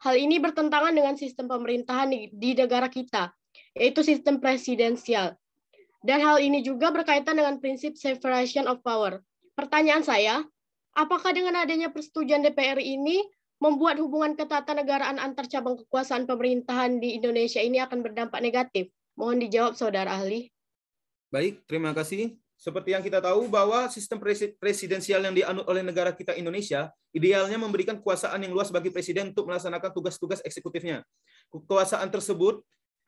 Hal ini bertentangan dengan sistem pemerintahan di, negara kita, yaitu sistem presidensial. Dan hal ini juga berkaitan dengan prinsip separation of power. Pertanyaan saya, apakah dengan adanya persetujuan DPR ini membuat hubungan ketatanegaraan antar cabang kekuasaan pemerintahan di Indonesia ini akan berdampak negatif? Mohon dijawab, saudara ahli. Baik, terima kasih. Seperti yang kita tahu bahwa sistem presidensial yang dianut oleh negara kita Indonesia idealnya memberikan kekuasaan yang luas bagi presiden untuk melaksanakan tugas-tugas eksekutifnya. Kekuasaan tersebut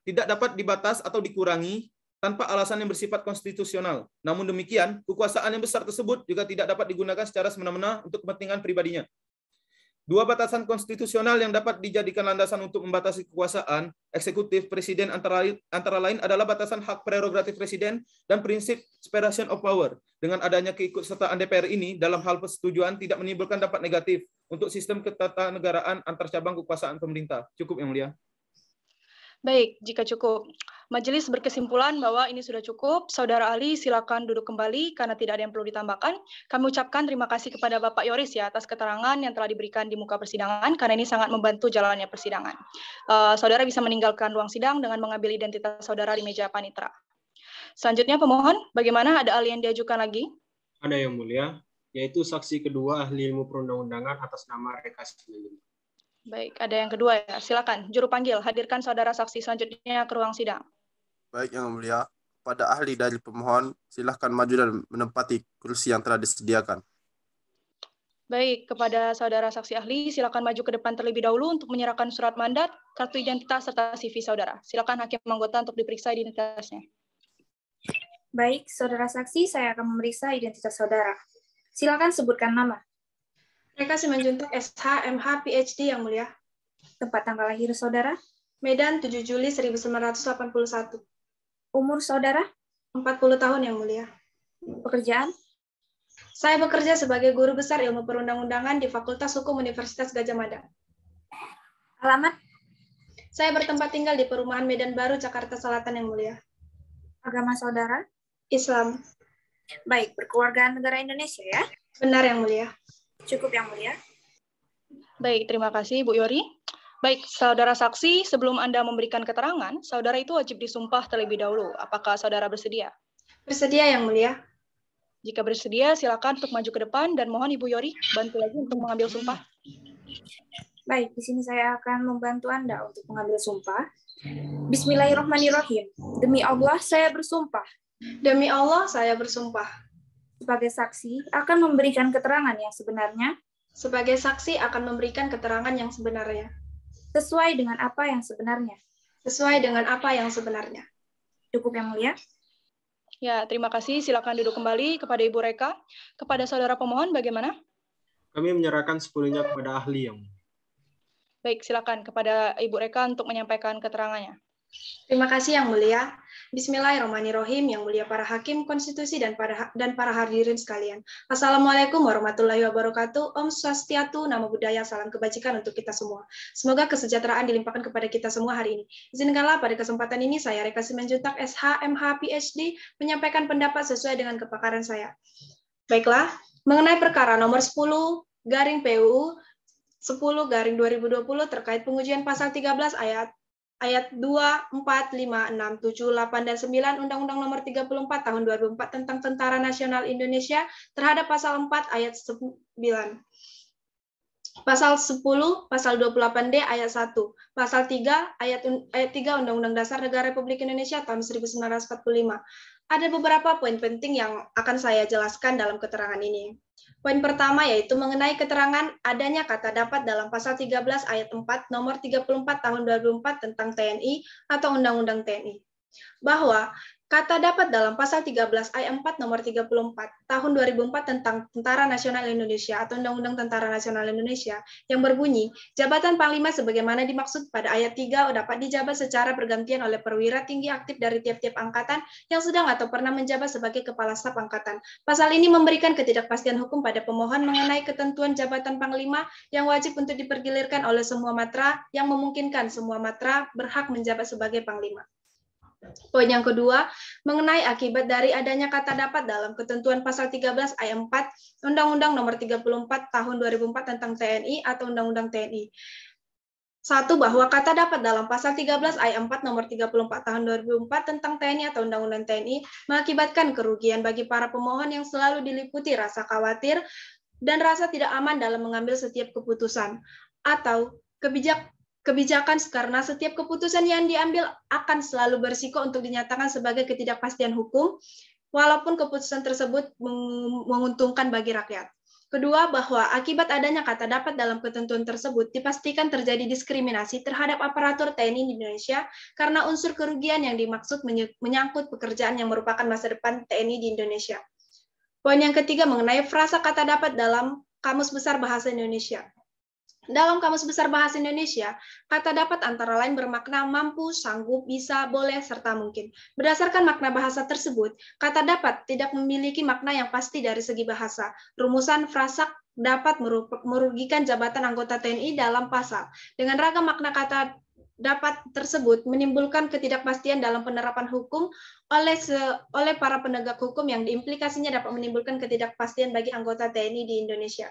tidak dapat dibatas atau dikurangi tanpa alasan yang bersifat konstitusional. Namun demikian, kekuasaan yang besar tersebut juga tidak dapat digunakan secara semena-mena untuk kepentingan pribadinya. Dua batasan konstitusional yang dapat dijadikan landasan untuk membatasi kekuasaan eksekutif presiden antara, antara lain adalah batasan hak prerogatif presiden dan prinsip separation of power. Dengan adanya keikutsertaan DPR ini dalam hal persetujuan tidak menimbulkan dampak negatif untuk sistem ketatanegaraan antar cabang kekuasaan pemerintah. Cukup yang mulia. Baik, jika cukup. Majelis berkesimpulan bahwa ini sudah cukup. Saudara Ali, silakan duduk kembali karena tidak ada yang perlu ditambahkan. Kami ucapkan terima kasih kepada Bapak Yoris ya atas keterangan yang telah diberikan di muka persidangan karena ini sangat membantu jalannya persidangan. Uh, saudara bisa meninggalkan ruang sidang dengan mengambil identitas saudara di meja panitera. Selanjutnya pemohon, bagaimana ada yang diajukan lagi? Ada yang mulia, yaitu saksi kedua ahli ilmu perundang-undangan atas nama Rekas Baik, ada yang kedua ya. Silakan, juru panggil, hadirkan saudara saksi selanjutnya ke ruang sidang. Baik, Yang Mulia. Pada ahli dari pemohon, silakan maju dan menempati kursi yang telah disediakan. Baik, kepada saudara saksi ahli, silakan maju ke depan terlebih dahulu untuk menyerahkan surat mandat, kartu identitas, serta CV saudara. Silakan hakim anggota untuk diperiksa identitasnya. Baik, saudara saksi, saya akan memeriksa identitas saudara. Silakan sebutkan nama. Mereka Simanjuntak SH, MH, PhD yang mulia. Tempat tanggal lahir saudara? Medan 7 Juli 1981. Umur saudara? 40 tahun yang mulia. Pekerjaan? Saya bekerja sebagai guru besar ilmu perundang-undangan di Fakultas Hukum Universitas Gajah Mada. Alamat? Saya bertempat tinggal di perumahan Medan Baru, Jakarta Selatan yang mulia. Agama saudara? Islam. Baik, berkeluarga negara Indonesia ya? Benar yang mulia. Cukup yang mulia. Baik, terima kasih Bu Yori. Baik, saudara saksi, sebelum Anda memberikan keterangan, saudara itu wajib disumpah terlebih dahulu. Apakah saudara bersedia? Bersedia, Yang Mulia. Jika bersedia, silakan untuk maju ke depan dan mohon Ibu Yori bantu lagi untuk mengambil sumpah. Baik, di sini saya akan membantu Anda untuk mengambil sumpah. Bismillahirrahmanirrahim. Demi Allah, saya bersumpah. Demi Allah, saya bersumpah sebagai saksi akan memberikan keterangan yang sebenarnya sebagai saksi akan memberikan keterangan yang sebenarnya sesuai dengan apa yang sebenarnya sesuai dengan apa yang sebenarnya cukup yang mulia Ya, terima kasih. Silakan duduk kembali kepada Ibu Reka. Kepada saudara pemohon bagaimana? Kami menyerahkan sepenuhnya kepada ahli yang. Baik, silakan kepada Ibu Reka untuk menyampaikan keterangannya. Terima kasih Yang Mulia. Bismillahirrahmanirrahim, Yang Mulia para Hakim Konstitusi dan para dan para hadirin sekalian. Assalamualaikum warahmatullahi wabarakatuh. Om Swastiatu, Namo Buddhaya, salam kebajikan untuk kita semua. Semoga kesejahteraan dilimpahkan kepada kita semua hari ini. Izinkanlah pada kesempatan ini saya Reka Simanjuntak SH MH PhD menyampaikan pendapat sesuai dengan kepakaran saya. Baiklah, mengenai perkara nomor 10 garing PU 10 garing 2020 terkait pengujian pasal 13 ayat ayat 2, 4, 5, 6, 7, 8, dan 9 Undang-Undang Nomor 34 Tahun 2004 tentang Tentara Nasional Indonesia terhadap pasal 4 ayat 9. Pasal 10, pasal 28D ayat 1, pasal 3 ayat ayat 3 Undang-Undang Dasar Negara Republik Indonesia tahun 1945, ada beberapa poin penting yang akan saya jelaskan dalam keterangan ini. Poin pertama yaitu mengenai keterangan adanya kata dapat dalam pasal 13 ayat 4 nomor 34 tahun 2004 tentang TNI atau Undang-Undang TNI bahwa Kata dapat dalam pasal 13 ayat 4 nomor 34 tahun 2004 tentang Tentara Nasional Indonesia atau Undang-Undang Tentara Nasional Indonesia yang berbunyi, jabatan Panglima sebagaimana dimaksud pada ayat 3 dapat dijabat secara bergantian oleh perwira tinggi aktif dari tiap-tiap angkatan yang sedang atau pernah menjabat sebagai Kepala Staf Angkatan. Pasal ini memberikan ketidakpastian hukum pada pemohon mengenai ketentuan jabatan Panglima yang wajib untuk dipergilirkan oleh semua matra yang memungkinkan semua matra berhak menjabat sebagai Panglima. Poin yang kedua, mengenai akibat dari adanya kata dapat dalam ketentuan pasal 13 ayat 4 Undang-Undang Nomor 34 Tahun 2004 tentang TNI atau Undang-Undang TNI. Satu, bahwa kata dapat dalam pasal 13 ayat 4 nomor 34 tahun 2004 tentang TNI atau Undang-Undang TNI mengakibatkan kerugian bagi para pemohon yang selalu diliputi rasa khawatir dan rasa tidak aman dalam mengambil setiap keputusan atau kebijak kebijakan karena setiap keputusan yang diambil akan selalu bersiko untuk dinyatakan sebagai ketidakpastian hukum, walaupun keputusan tersebut menguntungkan bagi rakyat. Kedua, bahwa akibat adanya kata dapat dalam ketentuan tersebut dipastikan terjadi diskriminasi terhadap aparatur TNI di Indonesia karena unsur kerugian yang dimaksud menyangkut pekerjaan yang merupakan masa depan TNI di Indonesia. Poin yang ketiga mengenai frasa kata dapat dalam Kamus Besar Bahasa Indonesia. Dalam Kamus Besar Bahasa Indonesia, kata dapat antara lain bermakna mampu, sanggup, bisa, boleh, serta mungkin. Berdasarkan makna bahasa tersebut, kata dapat tidak memiliki makna yang pasti dari segi bahasa. Rumusan frasak dapat merugikan jabatan anggota TNI dalam pasal. Dengan ragam makna kata dapat tersebut menimbulkan ketidakpastian dalam penerapan hukum oleh se, oleh para penegak hukum yang diimplikasinya dapat menimbulkan ketidakpastian bagi anggota TNI di Indonesia.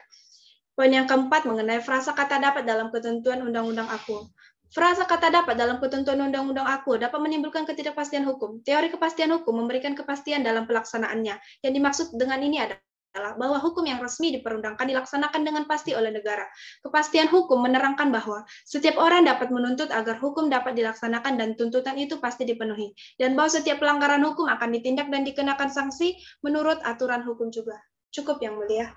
Poin yang keempat mengenai frasa kata dapat dalam ketentuan undang-undang aku. Frasa kata dapat dalam ketentuan undang-undang aku dapat menimbulkan ketidakpastian hukum. Teori kepastian hukum memberikan kepastian dalam pelaksanaannya. Yang dimaksud dengan ini adalah bahwa hukum yang resmi diperundangkan dilaksanakan dengan pasti oleh negara. Kepastian hukum menerangkan bahwa setiap orang dapat menuntut agar hukum dapat dilaksanakan dan tuntutan itu pasti dipenuhi, dan bahwa setiap pelanggaran hukum akan ditindak dan dikenakan sanksi menurut aturan hukum juga. Cukup yang mulia.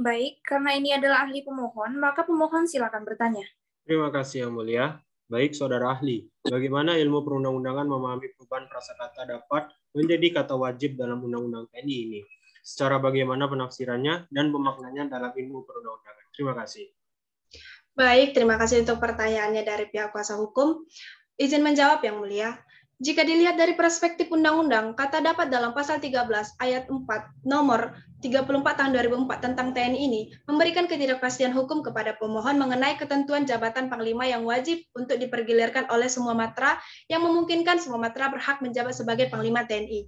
Baik, karena ini adalah ahli pemohon, maka pemohon silakan bertanya. Terima kasih Yang Mulia. Baik, Saudara Ahli, bagaimana ilmu perundang-undangan memahami perubahan prasakata dapat menjadi kata wajib dalam Undang-Undang TNI ini? Secara bagaimana penafsirannya dan pemaknanya dalam ilmu perundang-undangan? Terima kasih. Baik, terima kasih untuk pertanyaannya dari pihak kuasa hukum. Izin menjawab, Yang Mulia. Jika dilihat dari perspektif undang-undang, kata dapat dalam pasal 13 ayat 4 nomor 34 tahun 2004 tentang TNI ini memberikan ketidakpastian hukum kepada pemohon mengenai ketentuan jabatan panglima yang wajib untuk dipergilirkan oleh semua matra yang memungkinkan semua matra berhak menjabat sebagai panglima TNI.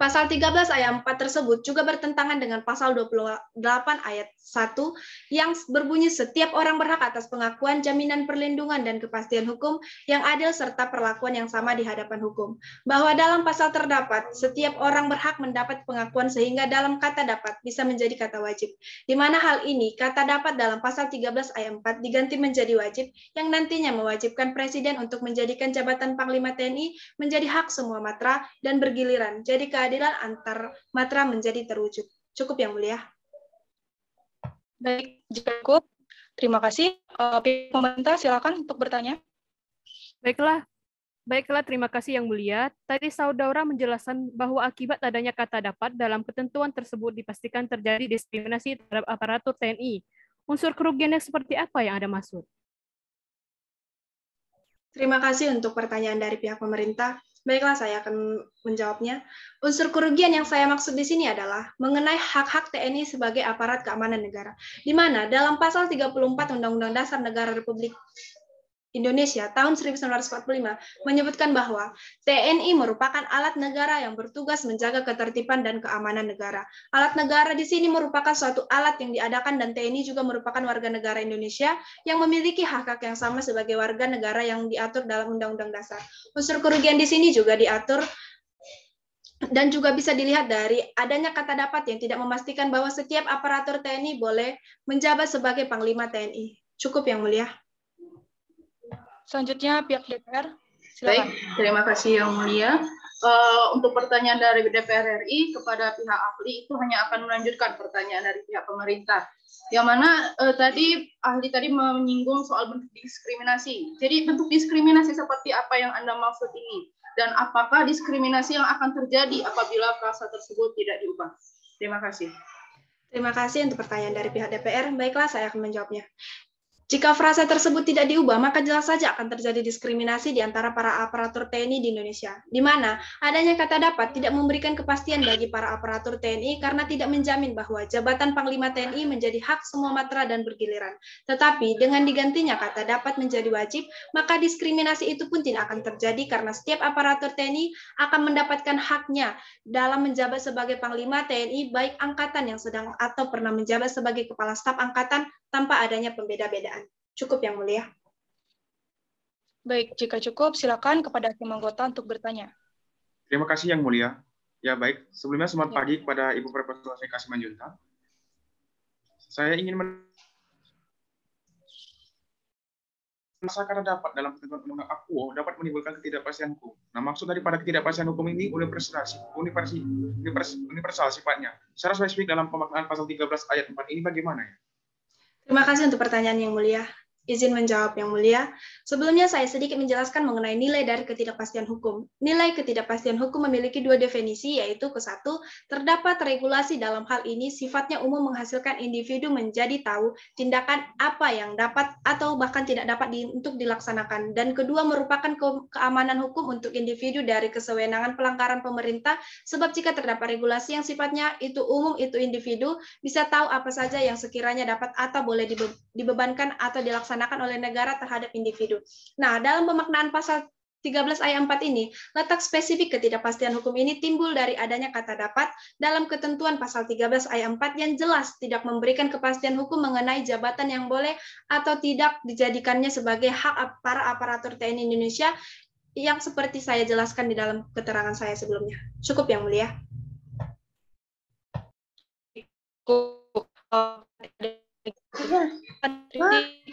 Pasal 13 ayat 4 tersebut juga bertentangan dengan pasal 28 ayat 1 yang berbunyi setiap orang berhak atas pengakuan, jaminan perlindungan dan kepastian hukum yang adil serta perlakuan yang sama di hadapan hukum. Bahwa dalam pasal terdapat setiap orang berhak mendapat pengakuan sehingga dalam kata dapat bisa menjadi kata wajib. Di mana hal ini kata dapat dalam pasal 13 ayat 4 diganti menjadi wajib yang nantinya mewajibkan presiden untuk menjadikan jabatan panglima TNI menjadi hak semua matra dan bergiliran. Jadi keadaan keadilan antar matra menjadi terwujud. Cukup yang mulia. Baik, cukup. Terima kasih. Eh, pihak pemerintah silakan untuk bertanya. Baiklah. Baiklah, terima kasih yang mulia. Tadi saudara menjelaskan bahwa akibat adanya kata dapat dalam ketentuan tersebut dipastikan terjadi diskriminasi terhadap aparatur TNI. Unsur kerugiannya seperti apa yang ada masuk? Terima kasih untuk pertanyaan dari pihak pemerintah. Baiklah, saya akan menjawabnya. Unsur kerugian yang saya maksud di sini adalah mengenai hak-hak TNI sebagai aparat keamanan negara, di mana dalam pasal 34 Undang-Undang Dasar Negara Republik Indonesia tahun 1945 menyebutkan bahwa TNI merupakan alat negara yang bertugas menjaga ketertiban dan keamanan negara. Alat negara di sini merupakan suatu alat yang diadakan dan TNI juga merupakan warga negara Indonesia yang memiliki hak-hak yang sama sebagai warga negara yang diatur dalam Undang-Undang Dasar. Unsur kerugian di sini juga diatur dan juga bisa dilihat dari adanya kata dapat yang tidak memastikan bahwa setiap aparatur TNI boleh menjabat sebagai Panglima TNI. Cukup yang mulia. Selanjutnya pihak DPR. Silakan. Baik, terima kasih Yang Mulia. Uh, untuk pertanyaan dari DPR RI kepada pihak ahli itu hanya akan melanjutkan pertanyaan dari pihak pemerintah. Yang mana uh, tadi ahli tadi menyinggung soal bentuk diskriminasi. Jadi bentuk diskriminasi seperti apa yang Anda maksud ini? Dan apakah diskriminasi yang akan terjadi apabila frasa tersebut tidak diubah? Terima kasih. Terima kasih untuk pertanyaan dari pihak DPR. Baiklah, saya akan menjawabnya. Jika frasa tersebut tidak diubah, maka jelas saja akan terjadi diskriminasi di antara para aparatur TNI di Indonesia, di mana adanya kata dapat tidak memberikan kepastian bagi para aparatur TNI karena tidak menjamin bahwa jabatan Panglima TNI menjadi hak semua matra dan bergiliran. Tetapi dengan digantinya kata dapat menjadi wajib, maka diskriminasi itu pun tidak akan terjadi karena setiap aparatur TNI akan mendapatkan haknya dalam menjabat sebagai Panglima TNI baik angkatan yang sedang atau pernah menjabat sebagai Kepala Staf Angkatan tanpa adanya pembeda-bedaan. Cukup yang mulia. Baik, jika cukup silakan kepada hakim anggota untuk bertanya. Terima kasih yang mulia. Ya baik, sebelumnya selamat ya. pagi kepada Ibu Profesor Sri junta Saya ingin masyarakat dapat dalam ketentuan undang-undang AKUO oh, dapat menimbulkan ketidakpastian hukum. Nah, maksud daripada ketidakpastian hukum ini universal, universal, universal sifatnya. Secara spesifik dalam pemaknaan pasal 13 ayat 4 ini bagaimana ya? Terima kasih untuk pertanyaan yang mulia. Izin menjawab yang mulia. Sebelumnya saya sedikit menjelaskan mengenai nilai dari ketidakpastian hukum. Nilai ketidakpastian hukum memiliki dua definisi, yaitu ke satu, terdapat regulasi dalam hal ini sifatnya umum menghasilkan individu menjadi tahu tindakan apa yang dapat atau bahkan tidak dapat di, untuk dilaksanakan. Dan kedua, merupakan ke, keamanan hukum untuk individu dari kesewenangan pelanggaran pemerintah, sebab jika terdapat regulasi yang sifatnya itu umum, itu individu, bisa tahu apa saja yang sekiranya dapat atau boleh dibe, dibebankan atau dilaksanakan dilaksanakan oleh negara terhadap individu. Nah, dalam pemaknaan pasal 13 ayat 4 ini, letak spesifik ketidakpastian hukum ini timbul dari adanya kata dapat dalam ketentuan pasal 13 ayat 4 yang jelas tidak memberikan kepastian hukum mengenai jabatan yang boleh atau tidak dijadikannya sebagai hak para aparatur TNI Indonesia yang seperti saya jelaskan di dalam keterangan saya sebelumnya. Cukup yang mulia. Cukup. Iya.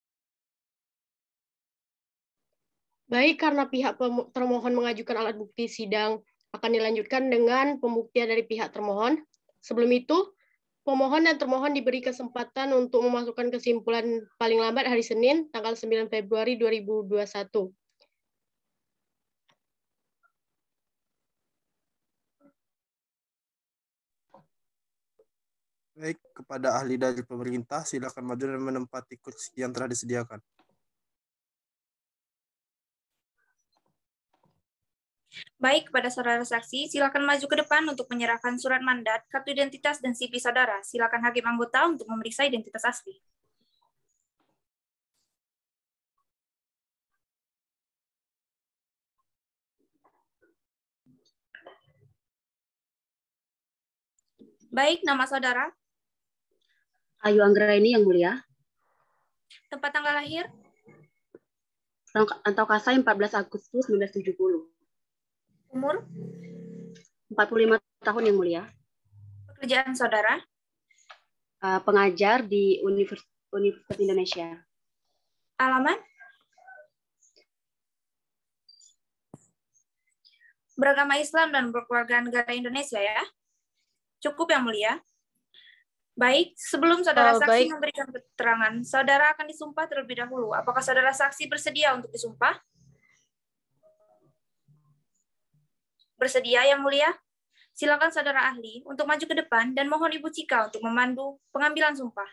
baik karena pihak termohon mengajukan alat bukti sidang akan dilanjutkan dengan pembuktian dari pihak termohon. Sebelum itu, pemohon dan termohon diberi kesempatan untuk memasukkan kesimpulan paling lambat hari Senin, tanggal 9 Februari 2021. Baik, kepada ahli dari pemerintah, silakan maju dan menempati kursi yang telah disediakan. Baik, kepada saudara saksi, silakan maju ke depan untuk menyerahkan surat mandat, kartu identitas, dan CV saudara. Silakan hakim anggota untuk memeriksa identitas asli. Baik, nama saudara? Ayu ini yang mulia. Tempat tanggal lahir? Antokasa 14 Agustus 1970. Umur? 45 tahun yang mulia. Pekerjaan saudara? Uh, pengajar di Univers Universitas Indonesia. Alamat? Beragama Islam dan berkeluarga negara Indonesia ya. Cukup yang mulia. Baik, sebelum saudara oh, saksi baik. memberikan keterangan, saudara akan disumpah terlebih dahulu. Apakah saudara saksi bersedia untuk disumpah? Bersedia, Yang Mulia? Silakan saudara ahli untuk maju ke depan dan mohon Ibu Cika untuk memandu pengambilan sumpah.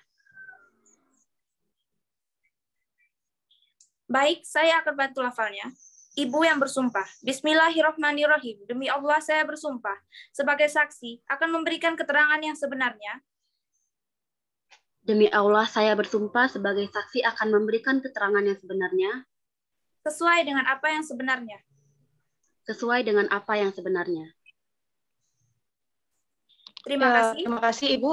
Baik, saya akan bantu lafalnya. Ibu yang bersumpah, Bismillahirrahmanirrahim, demi Allah saya bersumpah, sebagai saksi akan memberikan keterangan yang sebenarnya. Demi Allah saya bersumpah sebagai saksi akan memberikan keterangan yang sebenarnya. Sesuai dengan apa yang sebenarnya sesuai dengan apa yang sebenarnya. Terima ya, kasih. terima kasih Ibu.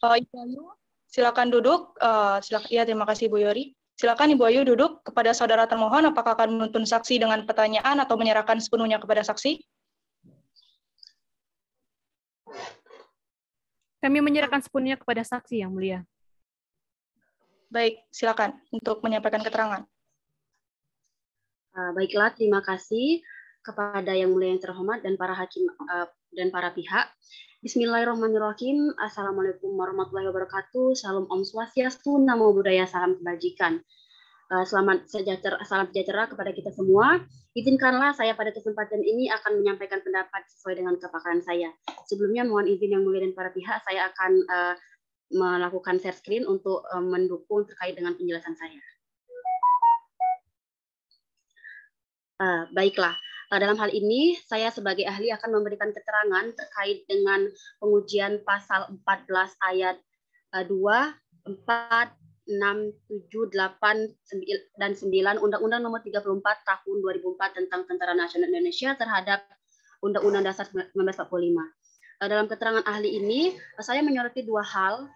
Uh, Ibu Ayu, silakan duduk. Uh, eh, silakan, ya, terima kasih Ibu Yori. Silakan Ibu Ayu duduk. Kepada saudara termohon, apakah akan menuntun saksi dengan pertanyaan atau menyerahkan sepenuhnya kepada saksi? Kami menyerahkan sepenuhnya kepada saksi, Yang Mulia. Baik, silakan untuk menyampaikan keterangan. Ah, baiklah, terima kasih kepada yang mulia yang terhormat dan para hakim uh, dan para pihak. Bismillahirrahmanirrahim. Assalamualaikum warahmatullahi wabarakatuh. Salam Om Swastiastu, Namo Buddhaya, Salam Kebajikan. Uh, selamat sejahtera, salam sejahtera kepada kita semua. Izinkanlah saya pada kesempatan ini akan menyampaikan pendapat sesuai dengan kepakaran saya. Sebelumnya mohon izin yang mulia dan para pihak, saya akan uh, melakukan share screen untuk uh, mendukung terkait dengan penjelasan saya. Uh, baiklah, Eh, dalam hal ini, saya sebagai ahli akan memberikan keterangan terkait dengan pengujian pasal 14 ayat 2, 4, 6, 7, 8, dan 9 Undang-Undang Nomor 34 Tahun 2004 tentang Tentara Nasional Indonesia terhadap Undang-Undang Dasar 1945. Eh, dalam keterangan ahli ini, eh, saya menyoroti dua hal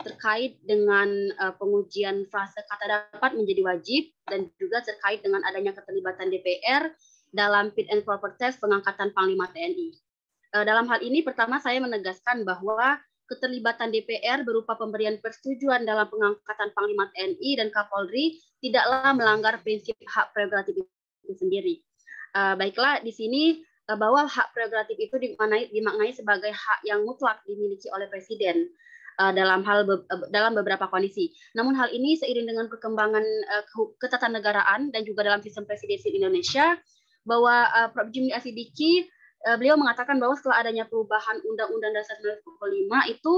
terkait dengan pengujian frase kata dapat menjadi wajib dan juga terkait dengan adanya keterlibatan DPR dalam fit and proper test pengangkatan Panglima TNI. Eh, dalam hal ini, pertama saya menegaskan bahwa keterlibatan DPR berupa pemberian persetujuan dalam pengangkatan Panglima TNI dan Kapolri tidaklah melanggar prinsip hak prerogatif itu sendiri. Eh, baiklah, di sini eh, bahwa hak prerogatif itu dimaknai, dimaknai sebagai hak yang mutlak dimiliki oleh presiden dalam hal dalam beberapa kondisi. Namun hal ini seiring dengan perkembangan ketatanegaraan dan juga dalam sistem presidensi Indonesia bahwa uh, Prof. Jimli Asidiki uh, beliau mengatakan bahwa setelah adanya perubahan Undang-Undang Dasar 1945 itu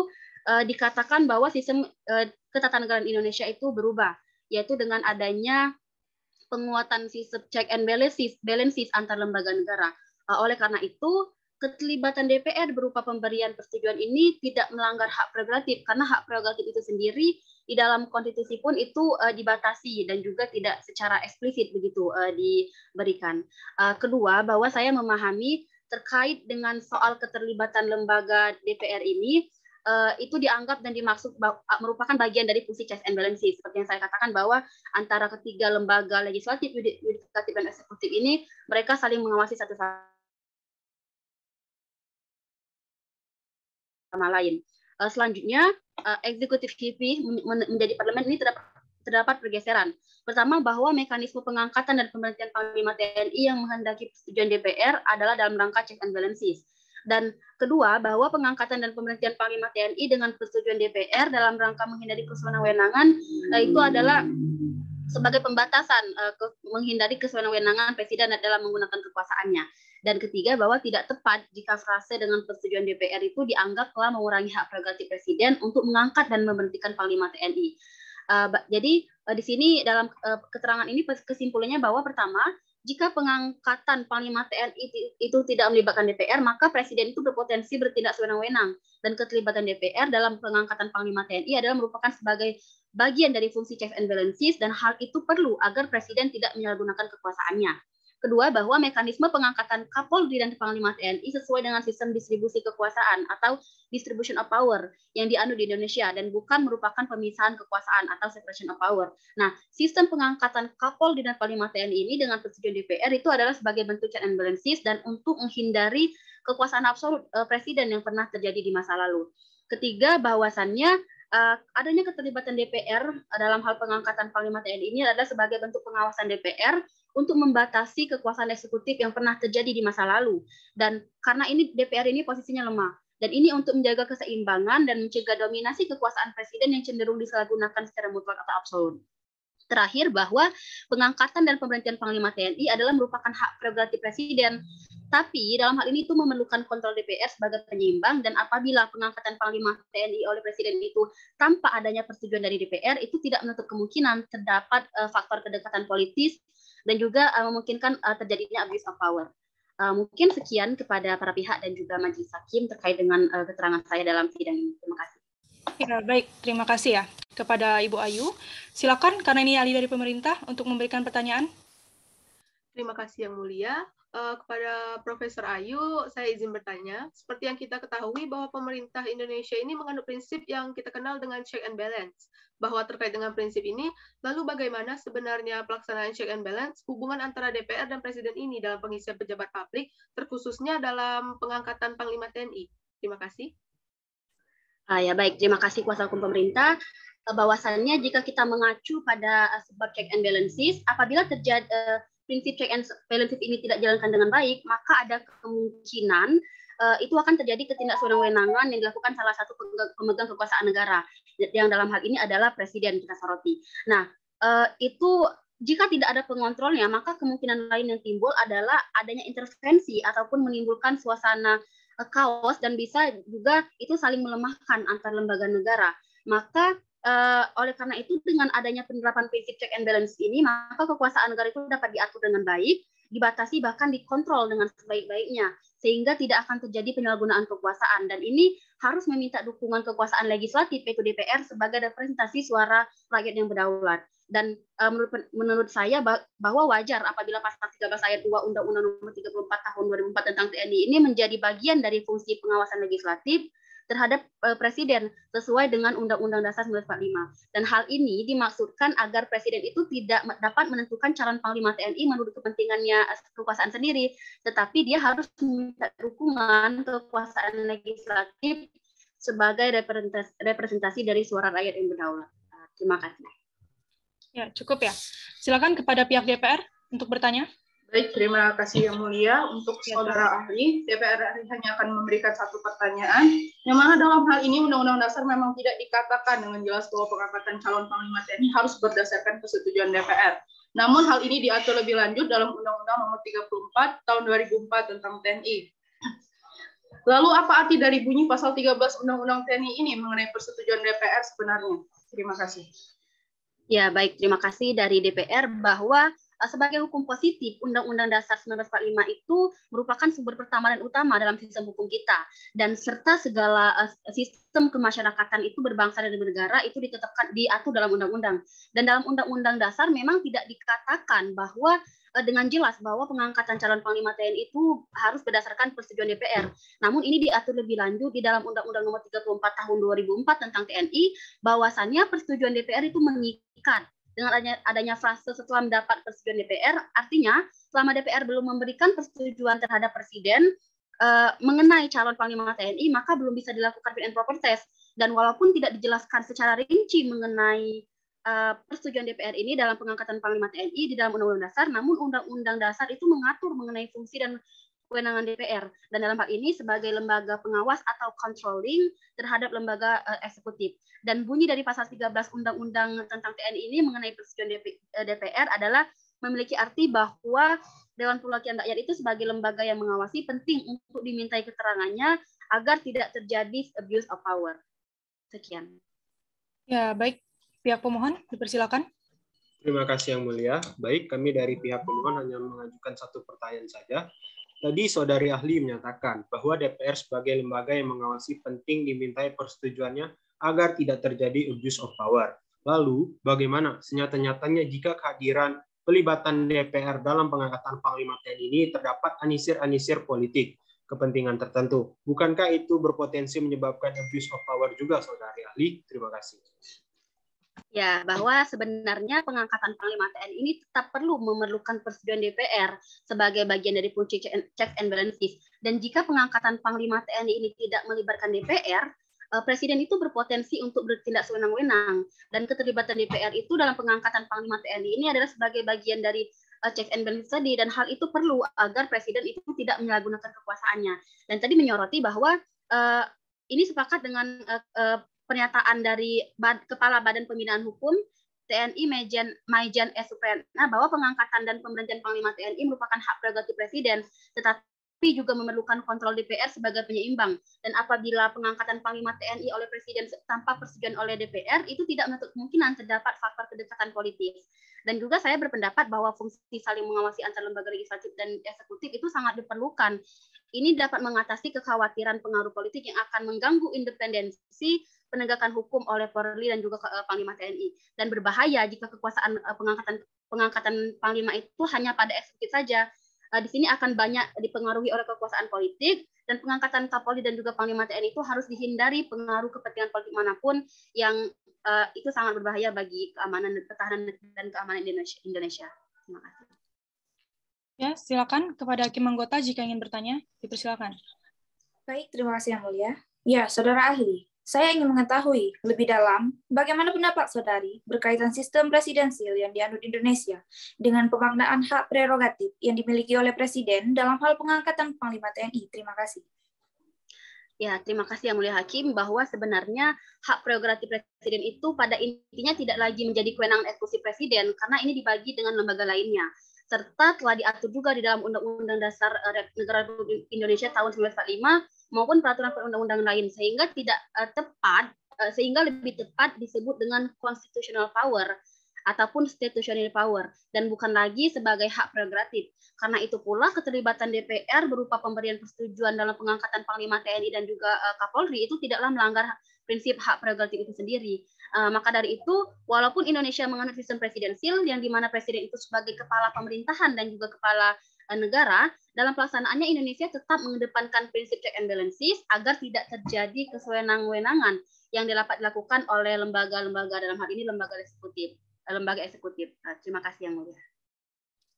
uh, dikatakan bahwa sistem uh, ketatanegaraan Indonesia itu berubah yaitu dengan adanya penguatan sistem check and balances, balances antar lembaga negara. Uh, oleh karena itu, keterlibatan DPR berupa pemberian persetujuan ini tidak melanggar hak prerogatif karena hak prerogatif itu sendiri di dalam konstitusi pun itu uh, dibatasi dan juga tidak secara eksplisit begitu uh, diberikan. Uh, kedua, bahwa saya memahami terkait dengan soal keterlibatan lembaga DPR ini uh, itu dianggap dan dimaksud merupakan bagian dari fungsi checks and balances seperti yang saya katakan bahwa antara ketiga lembaga legislatif, yudikatif dan eksekutif ini mereka saling mengawasi satu sama lain. Uh, selanjutnya, uh, eksekutif TV menjadi parlemen ini terdapat terdapat pergeseran. Pertama, bahwa mekanisme pengangkatan dan pemerintahan Panglima TNI yang menghendaki persetujuan DPR adalah dalam rangka check and balances. Dan kedua, bahwa pengangkatan dan pemerintahan Panglima TNI dengan persetujuan DPR dalam rangka menghindari kesewenang-wenangan eh, itu adalah sebagai pembatasan menghindari kesewenang wewenangan presiden dalam menggunakan kekuasaannya. Dan ketiga, bahwa tidak tepat jika frase dengan persetujuan DPR itu dianggap telah mengurangi hak prerogatif Presiden untuk mengangkat dan memberhentikan Panglima TNI. Uh, eh, jadi uh, di sini dalam uh, keterangan ini kesimpulannya bahwa pertama, jika pengangkatan Panglima TNI itu tidak melibatkan DPR, maka Presiden itu berpotensi bertindak sewenang-wenang. Dan keterlibatan DPR dalam pengangkatan Panglima TNI adalah merupakan sebagai bagian dari fungsi checks and balances, dan hal itu perlu agar Presiden tidak menyalahgunakan kekuasaannya. Kedua, bahwa mekanisme pengangkatan Kapolri dan Panglima TNI sesuai dengan sistem distribusi kekuasaan atau distribution of power yang dianut di Indonesia dan bukan merupakan pemisahan kekuasaan atau separation of power. Nah, sistem pengangkatan Kapolri dan Panglima TNI ini dengan persetujuan DPR itu adalah sebagai bentuk check and balances dan untuk menghindari kekuasaan absolut uh, presiden yang pernah terjadi di masa lalu. Ketiga, bahwasannya uh, adanya keterlibatan DPR dalam hal pengangkatan Panglima TNI ini adalah sebagai bentuk pengawasan DPR untuk membatasi kekuasaan eksekutif yang pernah terjadi di masa lalu. Dan karena ini DPR ini posisinya lemah. Dan ini untuk menjaga keseimbangan dan mencegah dominasi kekuasaan presiden yang cenderung disalahgunakan secara mutlak atau absolut. Terakhir bahwa pengangkatan dan pemberhentian Panglima TNI adalah merupakan hak prerogatif presiden. Tapi dalam hal ini itu memerlukan kontrol DPR sebagai penyeimbang dan apabila pengangkatan Panglima TNI oleh presiden itu tanpa adanya persetujuan dari DPR itu tidak menutup kemungkinan terdapat eh, faktor kedekatan politis dan juga uh, memungkinkan uh, terjadinya abuse of power. Uh, mungkin sekian kepada para pihak dan juga majelis hakim terkait dengan uh, keterangan saya dalam sidang ini. Terima kasih. Ya, baik, terima kasih ya kepada Ibu Ayu. Silakan karena ini ahli dari pemerintah untuk memberikan pertanyaan. Terima kasih yang mulia uh, kepada Profesor Ayu, saya izin bertanya. Seperti yang kita ketahui bahwa pemerintah Indonesia ini mengandung prinsip yang kita kenal dengan check and balance. Bahwa terkait dengan prinsip ini, lalu bagaimana sebenarnya pelaksanaan check and balance hubungan antara DPR dan Presiden ini dalam pengisian pejabat publik, terkhususnya dalam pengangkatan Panglima TNI? Terima kasih. Ah, ya baik, terima kasih kuasa hukum pemerintah bahwasannya jika kita mengacu pada eh, sebab check and balances, apabila terjadi eh, prinsip check and balances ini tidak jalankan dengan baik, maka ada kemungkinan uh, itu akan terjadi ketidaksewenang-wenangan yang dilakukan salah satu pemegang kekuasaan negara, yang dalam hal ini adalah presiden kita soroti. Nah, uh, itu jika tidak ada pengontrolnya, maka kemungkinan lain yang timbul adalah adanya intervensi ataupun menimbulkan suasana uh, kaos dan bisa juga itu saling melemahkan antar lembaga negara. Maka Uh, oleh karena itu dengan adanya penerapan prinsip check and balance ini maka kekuasaan negara itu dapat diatur dengan baik, dibatasi bahkan dikontrol dengan sebaik-baiknya sehingga tidak akan terjadi penyalahgunaan kekuasaan dan ini harus meminta dukungan kekuasaan legislatif yaitu DPR sebagai representasi suara rakyat yang berdaulat dan uh, menurut menurut saya bahwa wajar apabila pasal 13 ayat 2 Undang-Undang Nomor 34 Tahun 2004 tentang TNI ini menjadi bagian dari fungsi pengawasan legislatif terhadap eh, presiden sesuai dengan Undang-Undang Dasar 1945. Dan hal ini dimaksudkan agar presiden itu tidak dapat menentukan calon panglima TNI menurut kepentingannya eh, kekuasaan sendiri, tetapi dia harus meminta dukungan kekuasaan legislatif sebagai representasi dari suara rakyat yang berdaulat. Terima kasih. Ya, cukup ya. Silakan kepada pihak DPR untuk bertanya. Baik, terima kasih Yang Mulia. Untuk iya, saudara ahli, DPR RI hanya akan memberikan satu pertanyaan. Yang mana dalam hal ini Undang-Undang Dasar memang tidak dikatakan dengan jelas bahwa pengangkatan calon Panglima TNI harus berdasarkan persetujuan DPR. Namun hal ini diatur lebih lanjut dalam Undang-Undang Nomor 34 Tahun 2004 tentang TNI. Lalu apa arti dari bunyi pasal 13 Undang-Undang TNI ini mengenai persetujuan DPR sebenarnya? Terima kasih. Ya, baik. Terima kasih dari DPR bahwa Eh, sebagai hukum positif, Undang-Undang Dasar 1945 itu merupakan sumber pertama dan utama dalam sistem hukum kita dan serta segala eh, sistem kemasyarakatan itu berbangsa dan bernegara itu ditetapkan diatur dalam undang-undang. Dan dalam Undang-Undang Dasar memang tidak dikatakan bahwa eh, dengan jelas bahwa pengangkatan calon panglima TNI itu harus berdasarkan persetujuan DPR. Namun ini diatur lebih lanjut di dalam Undang-Undang Nomor 34 Tahun 2004 tentang TNI bahwasannya persetujuan DPR itu mengikat dengan adanya, adanya frase setelah mendapat persetujuan DPR, artinya selama DPR belum memberikan persetujuan terhadap Presiden uh, mengenai calon Panglima TNI, maka belum bisa dilakukan fit and proper test. Dan walaupun tidak dijelaskan secara rinci mengenai uh, persetujuan DPR ini dalam pengangkatan Panglima TNI di dalam Undang-Undang Dasar, namun Undang-Undang Dasar itu mengatur mengenai fungsi dan kewenangan DPR dan dalam hal ini sebagai lembaga pengawas atau controlling terhadap lembaga uh, eksekutif. Dan bunyi dari pasal 13 Undang-Undang tentang TNI ini mengenai persetujuan DPR eh, adalah memiliki arti bahwa Dewan Perwakilan Rakyat itu sebagai lembaga yang mengawasi penting untuk dimintai keterangannya agar tidak terjadi abuse of power. Sekian. Ya, baik. Pihak pemohon dipersilakan. Terima kasih Yang Mulia. Baik, kami dari pihak pemohon hanya mengajukan satu pertanyaan saja. Tadi saudari ahli menyatakan bahwa DPR sebagai lembaga yang mengawasi penting dimintai persetujuannya agar tidak terjadi abuse of power. Lalu, bagaimana senyata-nyatanya jika kehadiran pelibatan DPR dalam pengangkatan Panglima TNI ini terdapat anisir-anisir politik kepentingan tertentu? Bukankah itu berpotensi menyebabkan abuse of power juga, saudari ahli? Terima kasih. Ya, bahwa sebenarnya pengangkatan Panglima TNI ini tetap perlu memerlukan persetujuan DPR sebagai bagian dari fungsi check and balances. Dan jika pengangkatan Panglima TNI ini tidak melibatkan DPR, eh, Presiden itu berpotensi untuk bertindak sewenang-wenang dan keterlibatan DPR itu dalam pengangkatan Panglima TNI ini adalah sebagai bagian dari eh, check and balances tadi dan hal itu perlu agar presiden itu tidak menyalahgunakan kekuasaannya dan tadi menyoroti bahwa eh, ini sepakat dengan pernyataan dari Bad, Kepala Badan Pembinaan Hukum TNI Majen, Majen e. S. bahwa pengangkatan dan pemberhentian Panglima TNI merupakan hak prerogatif Presiden, tetapi juga memerlukan kontrol DPR sebagai penyeimbang. Dan apabila pengangkatan Panglima TNI oleh Presiden tanpa persetujuan oleh DPR, itu tidak menutup kemungkinan terdapat faktor kedekatan politis. Dan juga saya berpendapat bahwa fungsi saling mengawasi antar lembaga legislatif dan eksekutif itu sangat diperlukan. Ini dapat mengatasi kekhawatiran pengaruh politik yang akan mengganggu independensi penegakan hukum oleh Polri dan juga uh, Panglima TNI dan berbahaya jika kekuasaan eh, pengangkatan pengangkatan Panglima itu hanya pada eksekutif saja. Eh, di sini akan banyak dipengaruhi oleh kekuasaan politik dan pengangkatan Kapolri dan juga Panglima TNI itu harus dihindari pengaruh kepentingan politik manapun yang itu sangat berbahaya bagi keamanan pertahanan dan keamanan Indonesia. Indonesia. Terima kasih. Ya, silakan kepada Hakim Anggota jika ingin bertanya, dipersilakan. Baik, terima kasih Yang Mulia. Ya, Saudara Ahli, saya ingin mengetahui lebih dalam bagaimana pendapat saudari berkaitan sistem presidensil yang dianut Indonesia dengan pemaknaan hak prerogatif yang dimiliki oleh presiden dalam hal pengangkatan Panglima TNI. Terima kasih. Ya, terima kasih Yang Mulia Hakim bahwa sebenarnya hak prerogatif presiden itu pada intinya tidak lagi menjadi kewenangan eksklusif presiden karena ini dibagi dengan lembaga lainnya serta telah diatur juga di dalam Undang-Undang Dasar eh, Negara Republik Indonesia tahun 1945 maupun peraturan perundang-undangan lain sehingga tidak uh, tepat uh, sehingga lebih tepat disebut dengan constitutional power ataupun statutory power dan bukan lagi sebagai hak prerogatif. Karena itu pula keterlibatan DPR berupa pemberian persetujuan dalam pengangkatan Panglima TNI dan juga uh, Kapolri itu tidaklah melanggar prinsip hak prerogatif itu sendiri. Uh, maka dari itu, walaupun Indonesia menganut sistem presidensil yang di mana presiden itu sebagai kepala pemerintahan dan juga kepala Eh, negara, dalam pelaksanaannya Indonesia tetap mengedepankan prinsip check and balances agar tidak terjadi kesewenang-wenangan yang dapat dilakukan oleh lembaga-lembaga dalam hal ini lembaga eksekutif, eh, lembaga eksekutif. Nah, terima kasih yang mulia.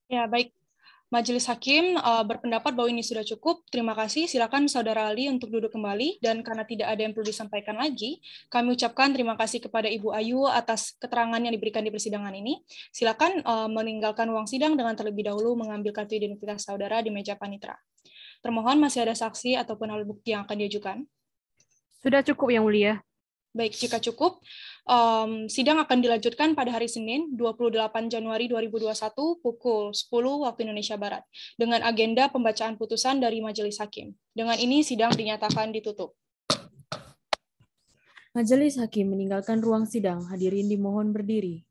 Ya, baik. Majelis Hakim uh, berpendapat bahwa ini sudah cukup. Terima kasih. Silakan Saudara Ali untuk duduk kembali. Dan karena tidak ada yang perlu disampaikan lagi, kami ucapkan terima kasih kepada Ibu Ayu atas keterangan yang diberikan di persidangan ini. Silakan uh, meninggalkan ruang sidang dengan terlebih dahulu mengambil kartu identitas saudara di meja panitra. Termohon masih ada saksi ataupun alat bukti yang akan diajukan? Sudah cukup, Yang Mulia. Baik, jika cukup, um, sidang akan dilanjutkan pada hari Senin 28 Januari 2021 pukul 10 waktu Indonesia Barat dengan agenda pembacaan putusan dari Majelis Hakim. Dengan ini sidang dinyatakan ditutup. Majelis Hakim meninggalkan ruang sidang, hadirin dimohon berdiri.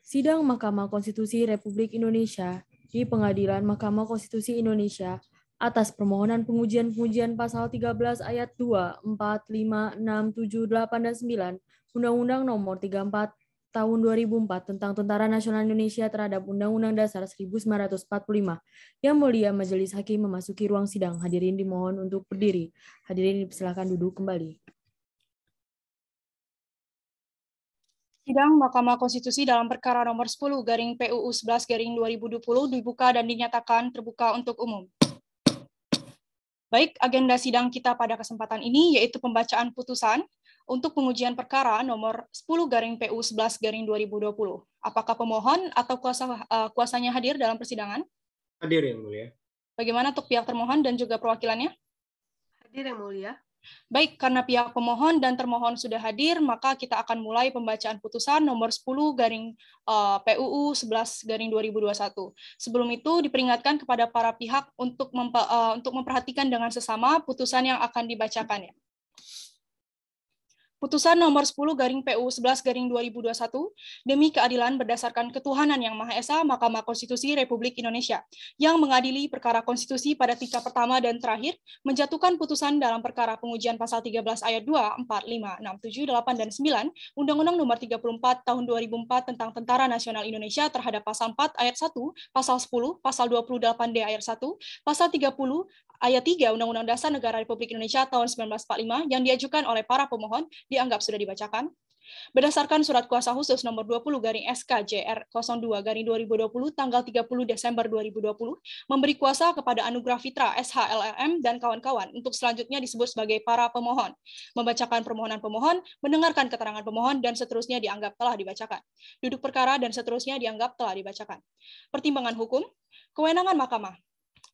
Sidang Mahkamah Konstitusi Republik Indonesia di Pengadilan Mahkamah Konstitusi Indonesia atas permohonan pengujian-pengujian pasal 13 ayat 2, 4, 5, 6, 7, 8, dan 9 Undang-Undang Nomor 34 Tahun 2004 tentang Tentara Nasional Indonesia terhadap Undang-Undang Dasar 1945. Yang mulia Majelis Hakim memasuki ruang sidang. Hadirin dimohon untuk berdiri. Hadirin dipersilakan duduk kembali. Sidang Mahkamah Konstitusi dalam perkara nomor 10 garing PUU 11 garing 2020 dibuka dan dinyatakan terbuka untuk umum. Baik, agenda sidang kita pada kesempatan ini yaitu pembacaan putusan untuk pengujian perkara nomor 10 garing PU 11 garing 2020. Apakah pemohon atau kuasa uh, kuasanya hadir dalam persidangan? Hadir yang mulia. Bagaimana untuk pihak termohon dan juga perwakilannya? Hadir yang mulia. Baik, karena pihak pemohon dan termohon sudah hadir, maka kita akan mulai pembacaan putusan nomor 10 garing uh, PUU 11 garing 2021. Sebelum itu diperingatkan kepada para pihak untuk uh, untuk memperhatikan dengan sesama putusan yang akan dibacakan ya. Putusan nomor 10 garing PU 11 garing 2021 demi keadilan berdasarkan ketuhanan yang Maha Esa Mahkamah Konstitusi Republik Indonesia yang mengadili perkara konstitusi pada tingkat pertama dan terakhir menjatuhkan putusan dalam perkara pengujian pasal 13 ayat 2, 4, 5, 6, 7, 8, dan 9 Undang-Undang nomor 34 tahun 2004 tentang Tentara Nasional Indonesia terhadap pasal 4 ayat 1, pasal 10, pasal 28D ayat 1, pasal 30, ayat 3 Undang-Undang Dasar Negara Republik Indonesia tahun 1945 yang diajukan oleh para pemohon dianggap sudah dibacakan. Berdasarkan surat kuasa khusus nomor 20 garing SKJR 02 garing 2020 tanggal 30 Desember 2020 memberi kuasa kepada Anugerah Fitra SHLLM dan kawan-kawan untuk selanjutnya disebut sebagai para pemohon, membacakan permohonan pemohon, mendengarkan keterangan pemohon dan seterusnya dianggap telah dibacakan. Duduk perkara dan seterusnya dianggap telah dibacakan. Pertimbangan hukum, kewenangan mahkamah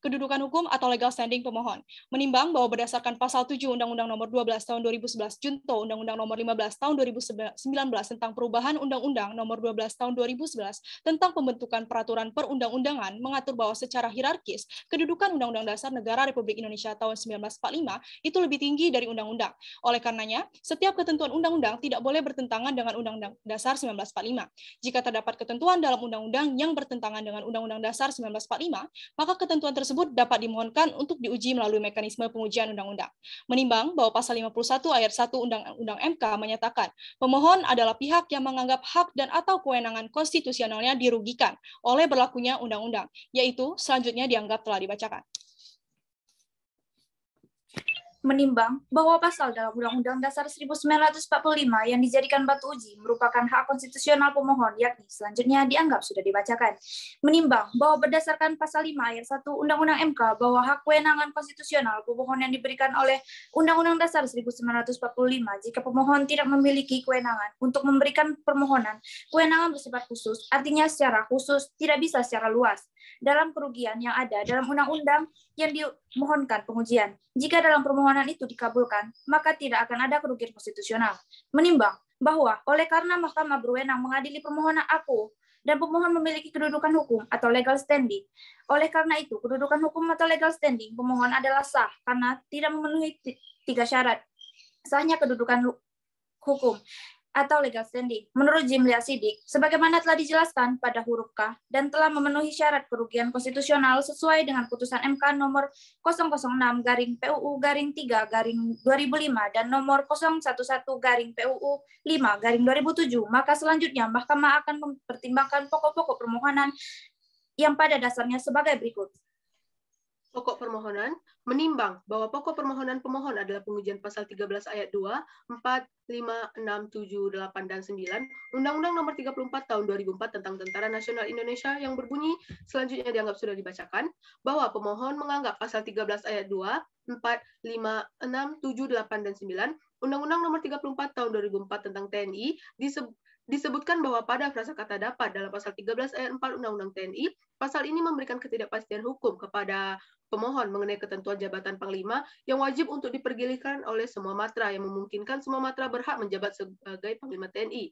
kedudukan hukum atau legal standing pemohon. Menimbang bahwa berdasarkan pasal 7 Undang-Undang Nomor 12 Tahun 2011 Junto Undang-Undang Nomor 15 Tahun 2019 tentang perubahan Undang-Undang Nomor 12 Tahun 2011 tentang pembentukan peraturan perundang-undangan mengatur bahwa secara hierarkis kedudukan Undang-Undang Dasar Negara Republik Indonesia tahun 1945 itu lebih tinggi dari undang-undang. Oleh karenanya, setiap ketentuan undang-undang tidak boleh bertentangan dengan Undang-Undang Dasar 1945. Jika terdapat ketentuan dalam undang-undang yang bertentangan dengan Undang-Undang Dasar 1945, maka ketentuan tersebut tersebut dapat dimohonkan untuk diuji melalui mekanisme pengujian undang-undang. Menimbang bahwa pasal 51 ayat 1 Undang-Undang MK menyatakan pemohon adalah pihak yang menganggap hak dan atau kewenangan konstitusionalnya dirugikan oleh berlakunya undang-undang, yaitu selanjutnya dianggap telah dibacakan menimbang bahwa pasal dalam Undang-Undang Dasar 1945 yang dijadikan batu uji merupakan hak konstitusional pemohon, yakni selanjutnya dianggap sudah dibacakan. Menimbang bahwa berdasarkan pasal 5 ayat 1 Undang-Undang MK bahwa hak kewenangan konstitusional pemohon yang diberikan oleh Undang-Undang Dasar 1945 jika pemohon tidak memiliki kewenangan untuk memberikan permohonan, kewenangan bersifat khusus, artinya secara khusus, tidak bisa secara luas dalam kerugian yang ada dalam undang-undang yang dimohonkan pengujian. Jika dalam permohonan itu dikabulkan, maka tidak akan ada kerugian konstitusional. Menimbang bahwa oleh karena Mahkamah berwenang mengadili permohonan aku dan pemohon memiliki kedudukan hukum atau legal standing. Oleh karena itu, kedudukan hukum atau legal standing pemohon adalah sah karena tidak memenuhi tiga syarat. Sahnya kedudukan hukum atau legal standing. Menurut Jim Lia Sidik, sebagaimana telah dijelaskan pada huruf K dan telah memenuhi syarat kerugian konstitusional sesuai dengan putusan MK nomor 006 garing PUU garing 3 garing 2005 dan nomor 011 garing PUU 5 garing 2007, maka selanjutnya Mahkamah akan mempertimbangkan pokok-pokok permohonan yang pada dasarnya sebagai berikut pokok permohonan, menimbang bahwa pokok permohonan pemohon adalah pengujian pasal 13 ayat 2, 4, 5, 6, 7, 8, dan 9, Undang-Undang nomor 34 tahun 2004 tentang Tentara Nasional Indonesia yang berbunyi selanjutnya dianggap sudah dibacakan, bahwa pemohon menganggap pasal 13 ayat 2, 4, 5, 6, 7, 8, dan 9 Undang-Undang Nomor 34 Tahun 2004 tentang TNI disebutkan bahwa pada frasa kata dapat dalam pasal 13 ayat 4 Undang-Undang TNI, pasal ini memberikan ketidakpastian hukum kepada pemohon mengenai ketentuan jabatan panglima yang wajib untuk dipergilikan oleh semua matra yang memungkinkan semua matra berhak menjabat sebagai panglima TNI.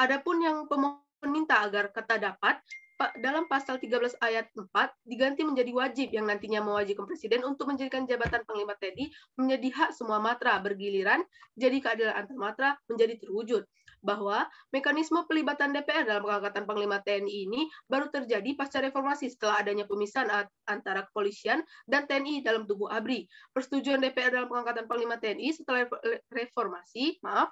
Adapun yang pemohon minta agar kata dapat dalam pasal 13 ayat 4 diganti menjadi wajib yang nantinya mewajibkan presiden untuk menjadikan jabatan panglima TNI menjadi hak semua matra bergiliran jadi keadilan antar matra menjadi terwujud bahwa mekanisme pelibatan DPR dalam pengangkatan Panglima TNI ini baru terjadi pasca reformasi setelah adanya pemisahan antara kepolisian dan TNI dalam tubuh ABRI. Persetujuan DPR dalam pengangkatan Panglima TNI setelah reformasi, maaf,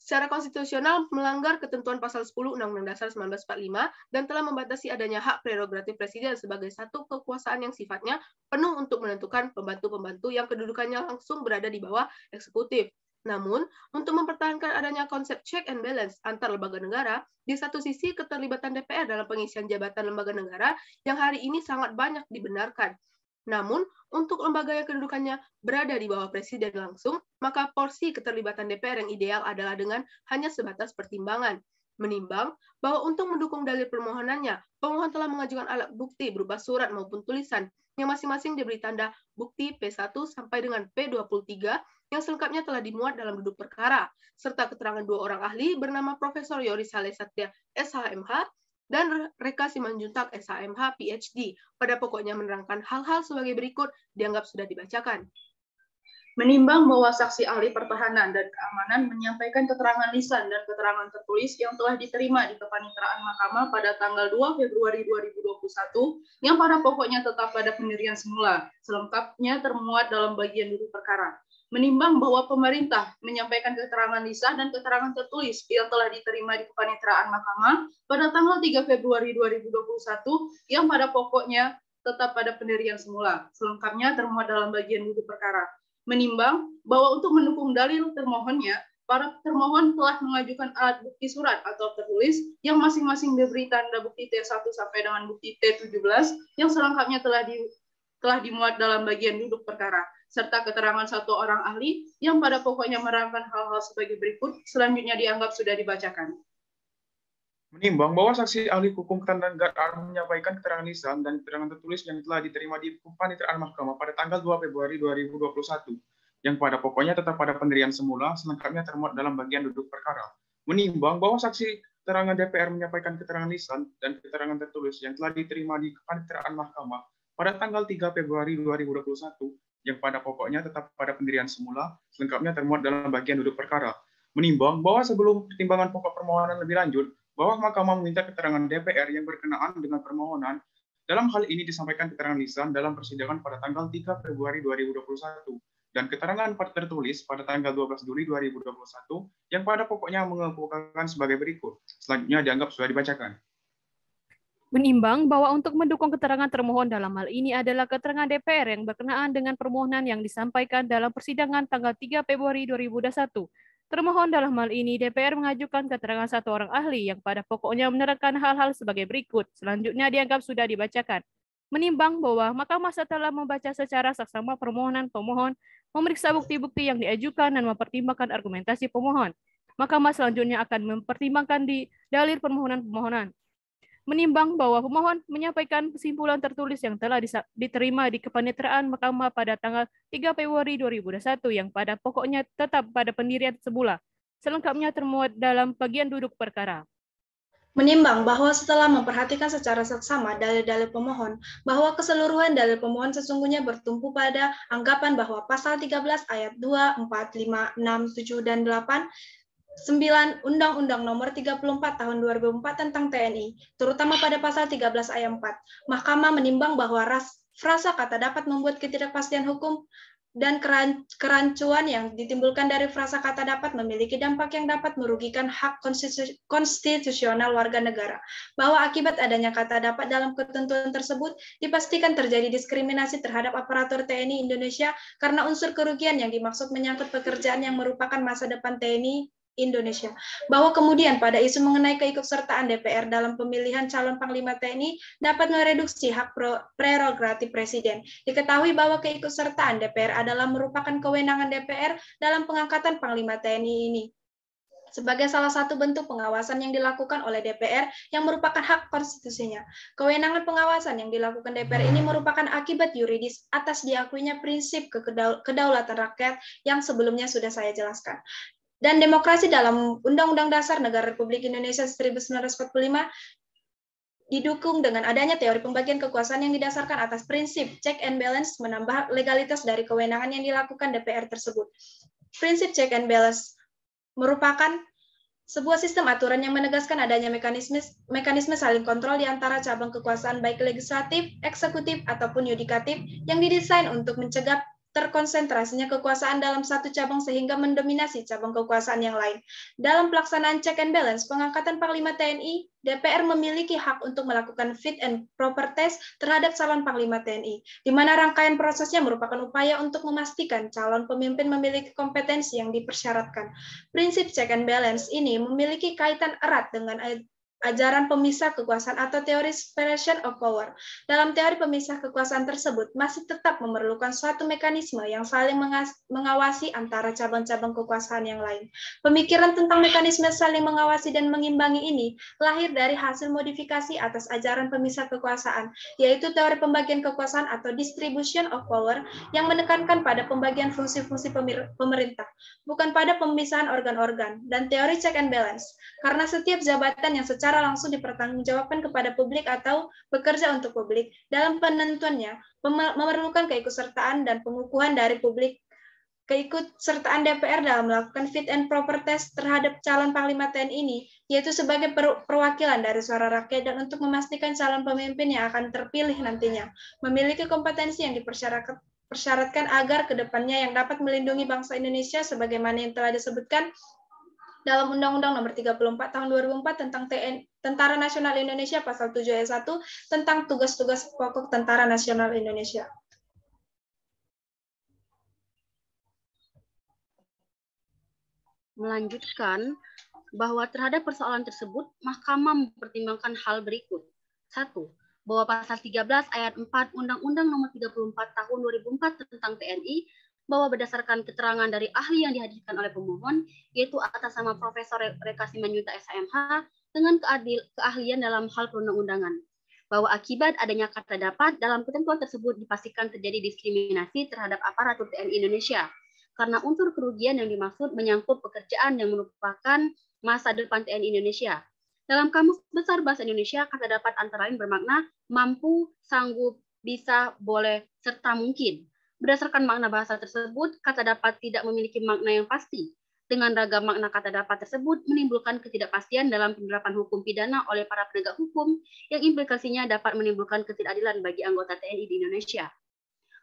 secara konstitusional melanggar ketentuan pasal 10 Undang-Undang Dasar 1945 dan telah membatasi adanya hak prerogatif presiden sebagai satu kekuasaan yang sifatnya penuh untuk menentukan pembantu-pembantu yang kedudukannya langsung berada di bawah eksekutif. Namun, untuk mempertahankan adanya konsep check and balance antar lembaga negara, di satu sisi keterlibatan DPR dalam pengisian jabatan lembaga negara yang hari ini sangat banyak dibenarkan. Namun, untuk lembaga yang kedudukannya berada di bawah presiden langsung, maka porsi keterlibatan DPR yang ideal adalah dengan hanya sebatas pertimbangan menimbang bahwa untuk mendukung dalil permohonannya, pemohon telah mengajukan alat bukti berupa surat maupun tulisan yang masing-masing diberi tanda bukti P1 sampai dengan P23 yang selengkapnya telah dimuat dalam duduk perkara, serta keterangan dua orang ahli bernama Profesor Yoris Saleh Satya SHMH dan Reka Simanjuntak SHMH PhD. Pada pokoknya menerangkan hal-hal sebagai berikut dianggap sudah dibacakan menimbang bahwa saksi ahli pertahanan dan keamanan menyampaikan keterangan lisan dan keterangan tertulis yang telah diterima di Kepanitraan Mahkamah pada tanggal 2 Februari 2021 yang pada pokoknya tetap pada pendirian semula, selengkapnya termuat dalam bagian duduk perkara. Menimbang bahwa pemerintah menyampaikan keterangan lisan dan keterangan tertulis yang telah diterima di Kepanitraan Mahkamah pada tanggal 3 Februari 2021 yang pada pokoknya tetap pada pendirian semula, selengkapnya termuat dalam bagian duduk perkara menimbang bahwa untuk mendukung dalil termohonnya, para termohon telah mengajukan alat bukti surat atau tertulis yang masing-masing diberi tanda bukti T1 sampai dengan bukti T17 yang selengkapnya telah di, telah dimuat dalam bagian duduk perkara serta keterangan satu orang ahli yang pada pokoknya merangkan hal-hal sebagai berikut selanjutnya dianggap sudah dibacakan menimbang bahwa saksi ahli hukum Ketandan Gadar menyampaikan keterangan lisan dan keterangan tertulis yang telah diterima di Panitraan Mahkamah pada tanggal 2 Februari 2021, yang pada pokoknya tetap pada pendirian semula, selengkapnya termuat dalam bagian duduk perkara. Menimbang bahwa saksi keterangan DPR menyampaikan keterangan lisan dan keterangan tertulis yang telah diterima di Panitraan Mahkamah pada tanggal 3 Februari 2021, yang pada pokoknya tetap pada pendirian semula, selengkapnya termuat dalam bagian duduk perkara. Menimbang bahwa sebelum pertimbangan pokok permohonan lebih lanjut, bahwa Mahkamah meminta keterangan DPR yang berkenaan dengan permohonan dalam hal ini disampaikan keterangan lisan dalam persidangan pada tanggal 3 Februari 2021 dan keterangan tertulis pada tanggal 12 Juli 2021 yang pada pokoknya mengemukakan sebagai berikut. Selanjutnya dianggap sudah dibacakan. Menimbang bahwa untuk mendukung keterangan termohon dalam hal ini adalah keterangan DPR yang berkenaan dengan permohonan yang disampaikan dalam persidangan tanggal 3 Februari 2021 Termohon dalam hal ini DPR mengajukan keterangan satu orang ahli yang pada pokoknya menerangkan hal-hal sebagai berikut. Selanjutnya dianggap sudah dibacakan. Menimbang bahwa Mahkamah setelah membaca secara saksama permohonan pemohon, memeriksa bukti-bukti yang diajukan dan mempertimbangkan argumentasi pemohon. Mahkamah selanjutnya akan mempertimbangkan di dalil permohonan pemohonan menimbang bahwa pemohon menyampaikan kesimpulan tertulis yang telah diterima di Kepaniteraan Mahkamah pada tanggal 3 Februari 2021 yang pada pokoknya tetap pada pendirian semula. Selengkapnya termuat dalam bagian duduk perkara. Menimbang bahwa setelah memperhatikan secara seksama dalil-dalil pemohon, bahwa keseluruhan dalil pemohon sesungguhnya bertumpu pada anggapan bahwa pasal 13 ayat 2, 4, 5, 6, 7, dan 8 9 Undang-Undang Nomor 34 Tahun 2004 tentang TNI, terutama pada pasal 13 ayat 4. Mahkamah menimbang bahwa ras, frasa kata dapat membuat ketidakpastian hukum dan kerancuan yang ditimbulkan dari frasa kata dapat memiliki dampak yang dapat merugikan hak konstitusional warga negara. Bahwa akibat adanya kata dapat dalam ketentuan tersebut dipastikan terjadi diskriminasi terhadap aparatur TNI Indonesia karena unsur kerugian yang dimaksud menyangkut pekerjaan yang merupakan masa depan TNI Indonesia. Bahwa kemudian pada isu mengenai keikutsertaan DPR dalam pemilihan calon Panglima TNI dapat mereduksi hak prerogatif Presiden. Diketahui bahwa keikutsertaan DPR adalah merupakan kewenangan DPR dalam pengangkatan Panglima TNI ini sebagai salah satu bentuk pengawasan yang dilakukan oleh DPR yang merupakan hak konstitusinya. Kewenangan pengawasan yang dilakukan DPR ini merupakan akibat yuridis atas diakuinya prinsip kedaulatan rakyat yang sebelumnya sudah saya jelaskan dan demokrasi dalam Undang-Undang Dasar Negara Republik Indonesia 1945 didukung dengan adanya teori pembagian kekuasaan yang didasarkan atas prinsip check and balance menambah legalitas dari kewenangan yang dilakukan DPR tersebut. Prinsip check and balance merupakan sebuah sistem aturan yang menegaskan adanya mekanisme mekanisme saling kontrol di antara cabang kekuasaan baik legislatif, eksekutif ataupun yudikatif yang didesain untuk mencegah terkonsentrasinya kekuasaan dalam satu cabang sehingga mendominasi cabang kekuasaan yang lain. Dalam pelaksanaan check and balance, pengangkatan Panglima TNI, DPR memiliki hak untuk melakukan fit and proper test terhadap calon Panglima TNI, di mana rangkaian prosesnya merupakan upaya untuk memastikan calon pemimpin memiliki kompetensi yang dipersyaratkan. Prinsip check and balance ini memiliki kaitan erat dengan ajaran pemisah kekuasaan atau teori separation of power. Dalam teori pemisah kekuasaan tersebut, masih tetap memerlukan suatu mekanisme yang saling mengawasi antara cabang-cabang kekuasaan yang lain. Pemikiran tentang mekanisme saling mengawasi dan mengimbangi ini lahir dari hasil modifikasi atas ajaran pemisah kekuasaan, yaitu teori pembagian kekuasaan atau distribution of power yang menekankan pada pembagian fungsi-fungsi pemerintah, bukan pada pemisahan organ-organ, dan teori check and balance. Karena setiap jabatan yang secara secara langsung dipertanggungjawabkan kepada publik atau bekerja untuk publik. Dalam penentuannya, memerlukan keikutsertaan dan pengukuhan dari publik keikutsertaan DPR dalam melakukan fit and proper test terhadap calon Panglima TNI ini, yaitu sebagai perwakilan dari suara rakyat dan untuk memastikan calon pemimpin yang akan terpilih nantinya, memiliki kompetensi yang dipersyaratkan persyaratkan agar kedepannya yang dapat melindungi bangsa Indonesia sebagaimana yang telah disebutkan dalam Undang-Undang Nomor 34 Tahun 2004 tentang TN, Tentara Nasional Indonesia Pasal 7 ayat 1 tentang tugas-tugas pokok Tentara Nasional Indonesia. Melanjutkan bahwa terhadap persoalan tersebut Mahkamah mempertimbangkan hal berikut. satu bahwa pasal 13 ayat 4 Undang-Undang Nomor 34 Tahun 2004 tentang TNI bahwa berdasarkan keterangan dari ahli yang dihadirkan oleh pemohon, yaitu atas nama Profesor Reka Simanjunta SMH, dengan keadil, keahlian dalam hal perundang-undangan, bahwa akibat adanya kata dapat dalam ketentuan tersebut dipastikan terjadi diskriminasi terhadap aparatur TNI Indonesia, karena unsur kerugian yang dimaksud menyangkut pekerjaan yang merupakan masa depan TNI Indonesia. Dalam Kamus Besar Bahasa Indonesia, kata dapat antara lain bermakna mampu, sanggup, bisa, boleh, serta mungkin. Berdasarkan makna bahasa tersebut, kata dapat tidak memiliki makna yang pasti. Dengan ragam makna kata dapat tersebut menimbulkan ketidakpastian dalam penerapan hukum pidana oleh para penegak hukum yang implikasinya dapat menimbulkan ketidakadilan bagi anggota TNI di Indonesia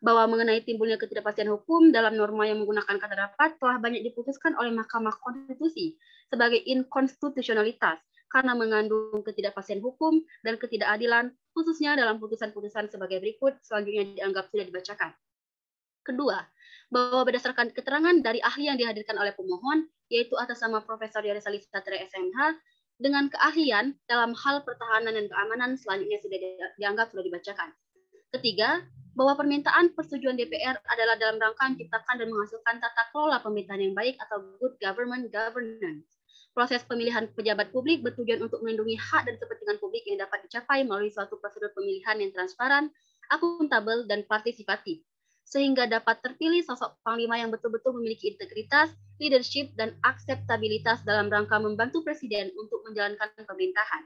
bahwa mengenai timbulnya ketidakpastian hukum dalam norma yang menggunakan kata dapat telah banyak diputuskan oleh Mahkamah Konstitusi sebagai inkonstitusionalitas karena mengandung ketidakpastian hukum dan ketidakadilan, khususnya dalam putusan-putusan sebagai berikut selanjutnya dianggap sudah dibacakan. Kedua, bahwa berdasarkan keterangan dari ahli yang dihadirkan oleh pemohon, yaitu atas nama Profesor Yoris Salisatre SMH, dengan keahlian dalam hal pertahanan dan keamanan selanjutnya sudah dianggap sudah dibacakan. Ketiga, bahwa permintaan persetujuan DPR adalah dalam rangka menciptakan dan menghasilkan tata kelola pemerintahan yang baik atau good government governance. Proses pemilihan pejabat publik bertujuan untuk melindungi hak dan kepentingan publik yang dapat dicapai melalui suatu prosedur pemilihan yang transparan, akuntabel, dan partisipatif sehingga dapat terpilih sosok panglima yang betul-betul memiliki integritas, leadership, dan akseptabilitas dalam rangka membantu presiden untuk menjalankan pemerintahan.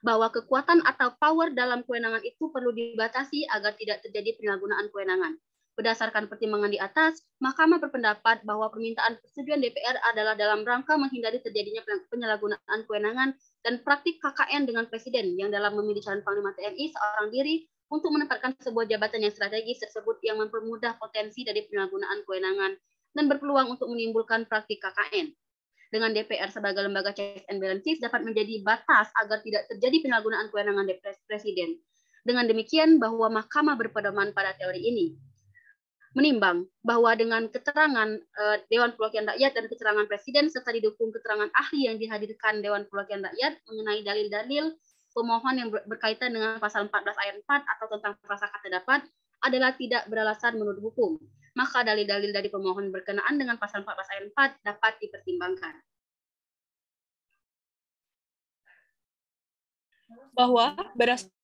Bahwa kekuatan atau power dalam kewenangan itu perlu dibatasi agar tidak terjadi penyalahgunaan kewenangan. Berdasarkan pertimbangan di atas, Mahkamah berpendapat bahwa permintaan persetujuan DPR adalah dalam rangka menghindari terjadinya penyalahgunaan kewenangan dan praktik KKN dengan Presiden yang dalam memilih calon Panglima TNI seorang diri untuk menempatkan sebuah jabatan yang strategis tersebut yang mempermudah potensi dari penyalahgunaan kewenangan dan berpeluang untuk menimbulkan praktik KKN. Dengan DPR sebagai lembaga checks and balances dapat menjadi batas agar tidak terjadi penyalahgunaan kewenangan presiden. Dengan demikian bahwa mahkamah berpedoman pada teori ini. Menimbang bahwa dengan keterangan eh, Dewan Perwakilan Rakyat dan keterangan Presiden serta didukung keterangan ahli yang dihadirkan Dewan Perwakilan Rakyat mengenai dalil-dalil pemohon yang berkaitan dengan pasal 14 ayat 4 atau tentang frasa kata dapat adalah tidak beralasan menurut hukum. Maka dalil-dalil dari pemohon berkenaan dengan pasal 14 ayat 4 dapat dipertimbangkan. Bahwa berdasarkan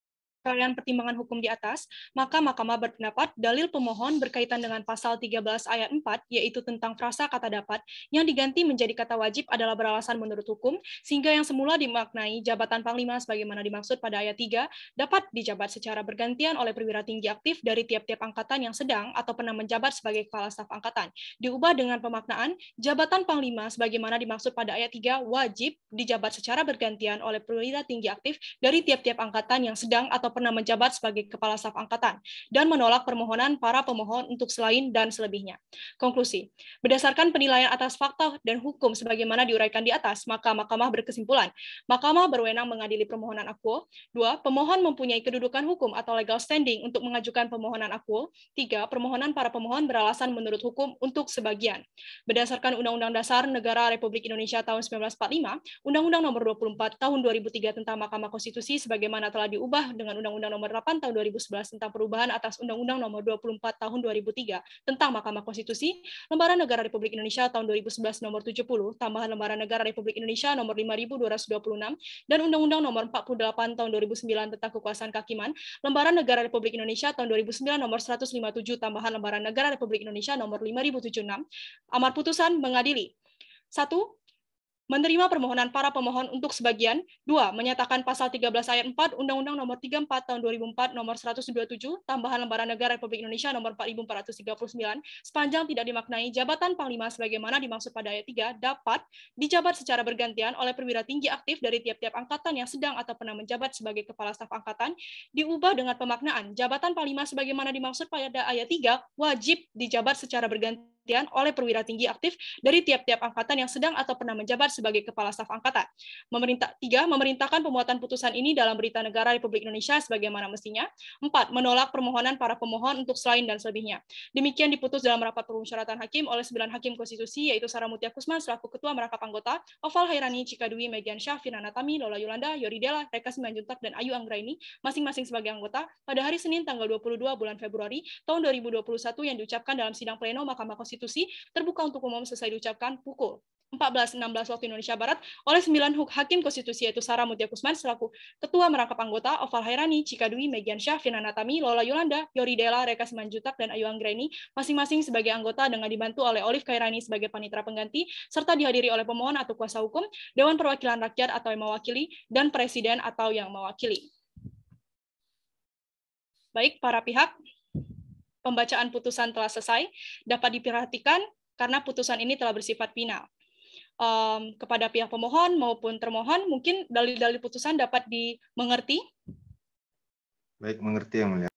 berdasarkan pertimbangan hukum di atas, maka Mahkamah berpendapat dalil pemohon berkaitan dengan pasal 13 ayat 4 yaitu tentang frasa kata dapat yang diganti menjadi kata wajib adalah beralasan menurut hukum sehingga yang semula dimaknai jabatan panglima sebagaimana dimaksud pada ayat 3 dapat dijabat secara bergantian oleh perwira tinggi aktif dari tiap-tiap angkatan yang sedang atau pernah menjabat sebagai kepala staf angkatan. Diubah dengan pemaknaan jabatan panglima sebagaimana dimaksud pada ayat 3 wajib dijabat secara bergantian oleh perwira tinggi aktif dari tiap-tiap angkatan yang sedang atau pernah menjabat sebagai Kepala Staf Angkatan dan menolak permohonan para pemohon untuk selain dan selebihnya. Konklusi, berdasarkan penilaian atas fakta dan hukum sebagaimana diuraikan di atas, maka Mahkamah berkesimpulan, Mahkamah berwenang mengadili permohonan aku. Dua, pemohon mempunyai kedudukan hukum atau legal standing untuk mengajukan permohonan aku. Tiga, permohonan para pemohon beralasan menurut hukum untuk sebagian. Berdasarkan Undang-Undang Dasar Negara Republik Indonesia tahun 1945, Undang-Undang Nomor 24 Tahun 2003 tentang Mahkamah Konstitusi sebagaimana telah diubah dengan Undang-Undang Nomor 8 Tahun 2011 tentang Perubahan atas Undang-Undang Nomor 24 Tahun 2003 tentang Mahkamah Konstitusi, Lembaran Negara Republik Indonesia Tahun 2011 Nomor 70, Tambahan Lembaran Negara Republik Indonesia Nomor 5226 dan Undang-Undang Nomor 48 Tahun 2009 tentang Kekuasaan Kehakiman, Lembaran Negara Republik Indonesia Tahun 2009 Nomor 157 Tambahan Lembaran Negara Republik Indonesia Nomor 5076, amar putusan mengadili satu menerima permohonan para pemohon untuk sebagian, dua menyatakan pasal 13 ayat 4 Undang-Undang Nomor 34 Tahun 2004 Nomor 127 Tambahan Lembaran Negara Republik Indonesia Nomor 4439 sepanjang tidak dimaknai jabatan panglima sebagaimana dimaksud pada ayat 3 dapat dijabat secara bergantian oleh perwira tinggi aktif dari tiap-tiap angkatan yang sedang atau pernah menjabat sebagai kepala staf angkatan diubah dengan pemaknaan jabatan panglima sebagaimana dimaksud pada ayat 3 wajib dijabat secara bergantian oleh perwira tinggi aktif dari tiap-tiap angkatan yang sedang atau pernah menjabat sebagai kepala staf angkatan. Memerintah, tiga, memerintahkan pemuatan putusan ini dalam berita negara Republik Indonesia sebagaimana mestinya. Empat, menolak permohonan para pemohon untuk selain dan selebihnya. Demikian diputus dalam rapat permusyaratan hakim oleh sembilan hakim konstitusi, yaitu Sarah Mutia Kusman selaku Ketua Merangkap Anggota, Oval Hairani Cikadwi Megian Syah, Firana Tami, Lola Yolanda, Yoridela, Reka Simanjuntak, dan Ayu Anggraini, masing-masing sebagai anggota, pada hari Senin tanggal 22 bulan Februari tahun 2021 yang diucapkan dalam sidang pleno Mahkamah Konstitusi Konstitusi terbuka untuk umum selesai diucapkan pukul 14.16 waktu Indonesia Barat oleh 9 hakim konstitusi yaitu Sarah Mutia Kusman selaku Ketua merangkap anggota Oval Hairani, Cikadwi, Megian Syah, Vina Natami, Lola Yolanda, Yori Dela, Reka Simanjutak, dan Ayu Anggreni masing-masing sebagai anggota dengan dibantu oleh Olive Kairani sebagai panitra pengganti serta dihadiri oleh pemohon atau kuasa hukum, Dewan Perwakilan Rakyat atau yang mewakili, dan Presiden atau yang mewakili. Baik, para pihak, pembacaan putusan telah selesai dapat diperhatikan karena putusan ini telah bersifat final. Um, kepada pihak pemohon maupun termohon, mungkin dalil-dalil putusan dapat dimengerti. Baik, mengerti yang mulia.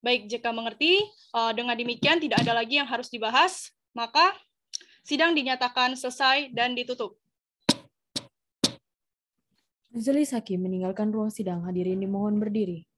Baik, jika mengerti, uh, dengan demikian tidak ada lagi yang harus dibahas, maka sidang dinyatakan selesai dan ditutup. Majelis hakim meninggalkan ruang sidang, hadirin dimohon berdiri.